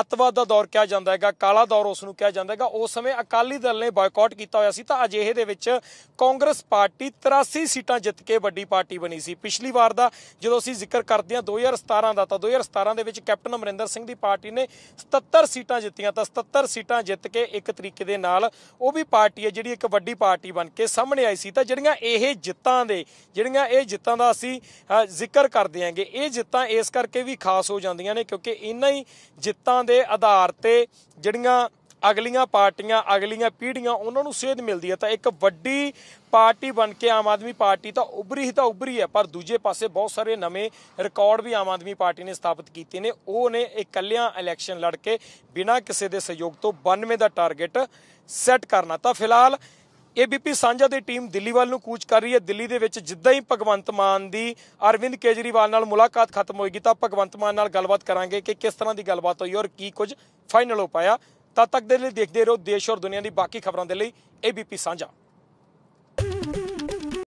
S1: ਅਤਵਾਦ ਦਾ ਦੌਰ ਕਿਹਾ ਜਾਂਦਾ ਹੈਗਾ ਕਾਲਾ ਦੌਰ ਉਸ ਨੂੰ ਕਿਹਾ ਜਾਂਦਾ ਹੈਗਾ ਉਸ ਸਮੇਂ ਅਕਾਲੀ ਦਲ ਨੇ ਬਾਇਕਾਟ ਕੀਤਾ ਹੋਇਆ ਸੀ ਤਾਂ ਅਜਿਹੇ ਦੇ ਵਿੱਚ ਕਾਂਗਰਸ ਪਾਰਟੀ 83 ਸੀਟਾਂ ਜਿੱਤ ਕੇ ਵੱਡੀ ਪਾਰਟੀ ਬਣੀ ਸੀ ਪਿਛਲੀ ਵਾਰ ਦਾ ਜਦੋਂ ਅਸੀਂ ਜ਼ਿਕਰ ਕਰਦੇ ਆ 2017 ਦਾ ਤਾਂ 2017 ਦੇ ਵਿੱਚ ਕੈਪਟਨ ਅਮਰਿੰਦਰ ਸਿੰਘ ਦੀ ਪਾਰਟੀ ਨੇ 77 ਸੀਟਾਂ ਜਿੱਤੀਆਂ ਤਾਂ 77 ਸੀਟਾਂ ਜਿੱਤ ਕੇ ਇੱਕ ਤਰੀਕੇ ਦੇ ਨਾਲ ਉਹ ਵੀ ਪਾਰਟੀ ਹੈ ਜਿਹੜੀ ਇੱਕ ਵੱਡੀ ਪਾਰਟੀ ਬਣ ਕੇ ਸਾਹਮਣੇ ਆਈ ਸੀ ਤਾਂ ਜਿਹੜੀਆਂ ਇਹ ਜਿੱਤਾਂ ਦੇ ਜਿਹੜੀਆਂ ਇਹ ਜਿੱਤਾਂ ਦਾ ਅਸੀਂ ਜ਼ਿਕਰ ਕਰਦੇ ਆਂਗੇ ਇਹ ਜਿੱਤਾਂ ਇਸ ਕਰਕੇ ਵੀ ਖਾਸ ਹੋ ਜਾਂਦੀਆਂ ਨੇ ਕਿਉਂਕਿ ਇਨਾਂ ਹੀ ਜਿੱਤਾਂ ਦੇ ਆਧਾਰ ਤੇ ਜਿਹੜੀਆਂ ਅਗਲੀਆਂ ਪਾਰਟੀਆਂ ਅਗਲੀਆਂ ਪੀੜ੍ਹੀਆਂ ਉਹਨਾਂ ਨੂੰ ਸੇਧ ਮਿਲਦੀ ਹੈ ਤਾਂ ਇੱਕ ਵੱਡੀ ਪਾਰਟੀ ਬਣ ਕੇ ਆਮ ਆਦਮੀ ਪਾਰਟੀ ਤਾਂ ਉਭਰੀ ਹੀ ਤਾਂ ਉਭਰੀ ਹੈ ਪਰ ਦੂਜੇ ਪਾਸੇ ਬਹੁਤ ਸਾਰੇ ਨਵੇਂ ਰਿਕਾਰਡ ਵੀ ਆਮ ਆਦਮੀ ਪਾਰਟੀ ਨੇ ਸਥਾਪਿਤ ਕੀਤੇ ਨੇ ਉਹ ਨੇ ਇਕੱਲਿਆਂ ਇਲੈਕਸ਼ਨ ਲੜ ਕੇ ਬਿਨਾਂ ਕਿਸੇ ਦੇ ਸਹਿਯੋਗ ਤੋਂ 92 ਦਾ ਟਾਰਗੇਟ ਸੈੱਟ ਕਰਨਾ ਤਾਂ ਫਿਲਹਾਲ ਏਬੀਪੀ ਸਾਂਝਾ ਦੀ ਟੀਮ ਦਿੱਲੀ ਵੱਲ ਨੂੰ ਕੂਚ ਕਰ ਰਹੀ ਹੈ ਦਿੱਲੀ ਦੇ ਵਿੱਚ ਜਿੱਦਾਂ ਹੀ ਭਗਵੰਤ ਮਾਨ ਦੀ ਅਰਵਿੰਦ ਕੇਜਰੀਵਾਲ ਨਾਲ ਮੁਲਾਕਾਤ ਖਤਮ ਹੋਏਗੀ ਤਾਂ ਭਗਵੰਤ ਮਾਨ ਨਾਲ ਗੱਲਬਾਤ ਕਰਾਂਗੇ ਕਿ ਕਿਸ ਤਰ੍ਹਾਂ ਦੀ ਗੱਲਬਾਤ ਹੋਈ ਔਰ ਕੀ ਕੁਝ ਫਾਈਨਲ ਹੋ ਪਾਇਆ ਤਦ ਤੱਕ ਦੇ ਲਈ ਦੇਖਦੇ ਰਹੋ ਦੇਸ਼ ਔਰ ਦੁਨੀਆ ਦੀ ਬਾਕੀ ਖਬਰਾਂ ਦੇ ਲਈ ਏਬੀਪੀ ਸਾਂਝਾ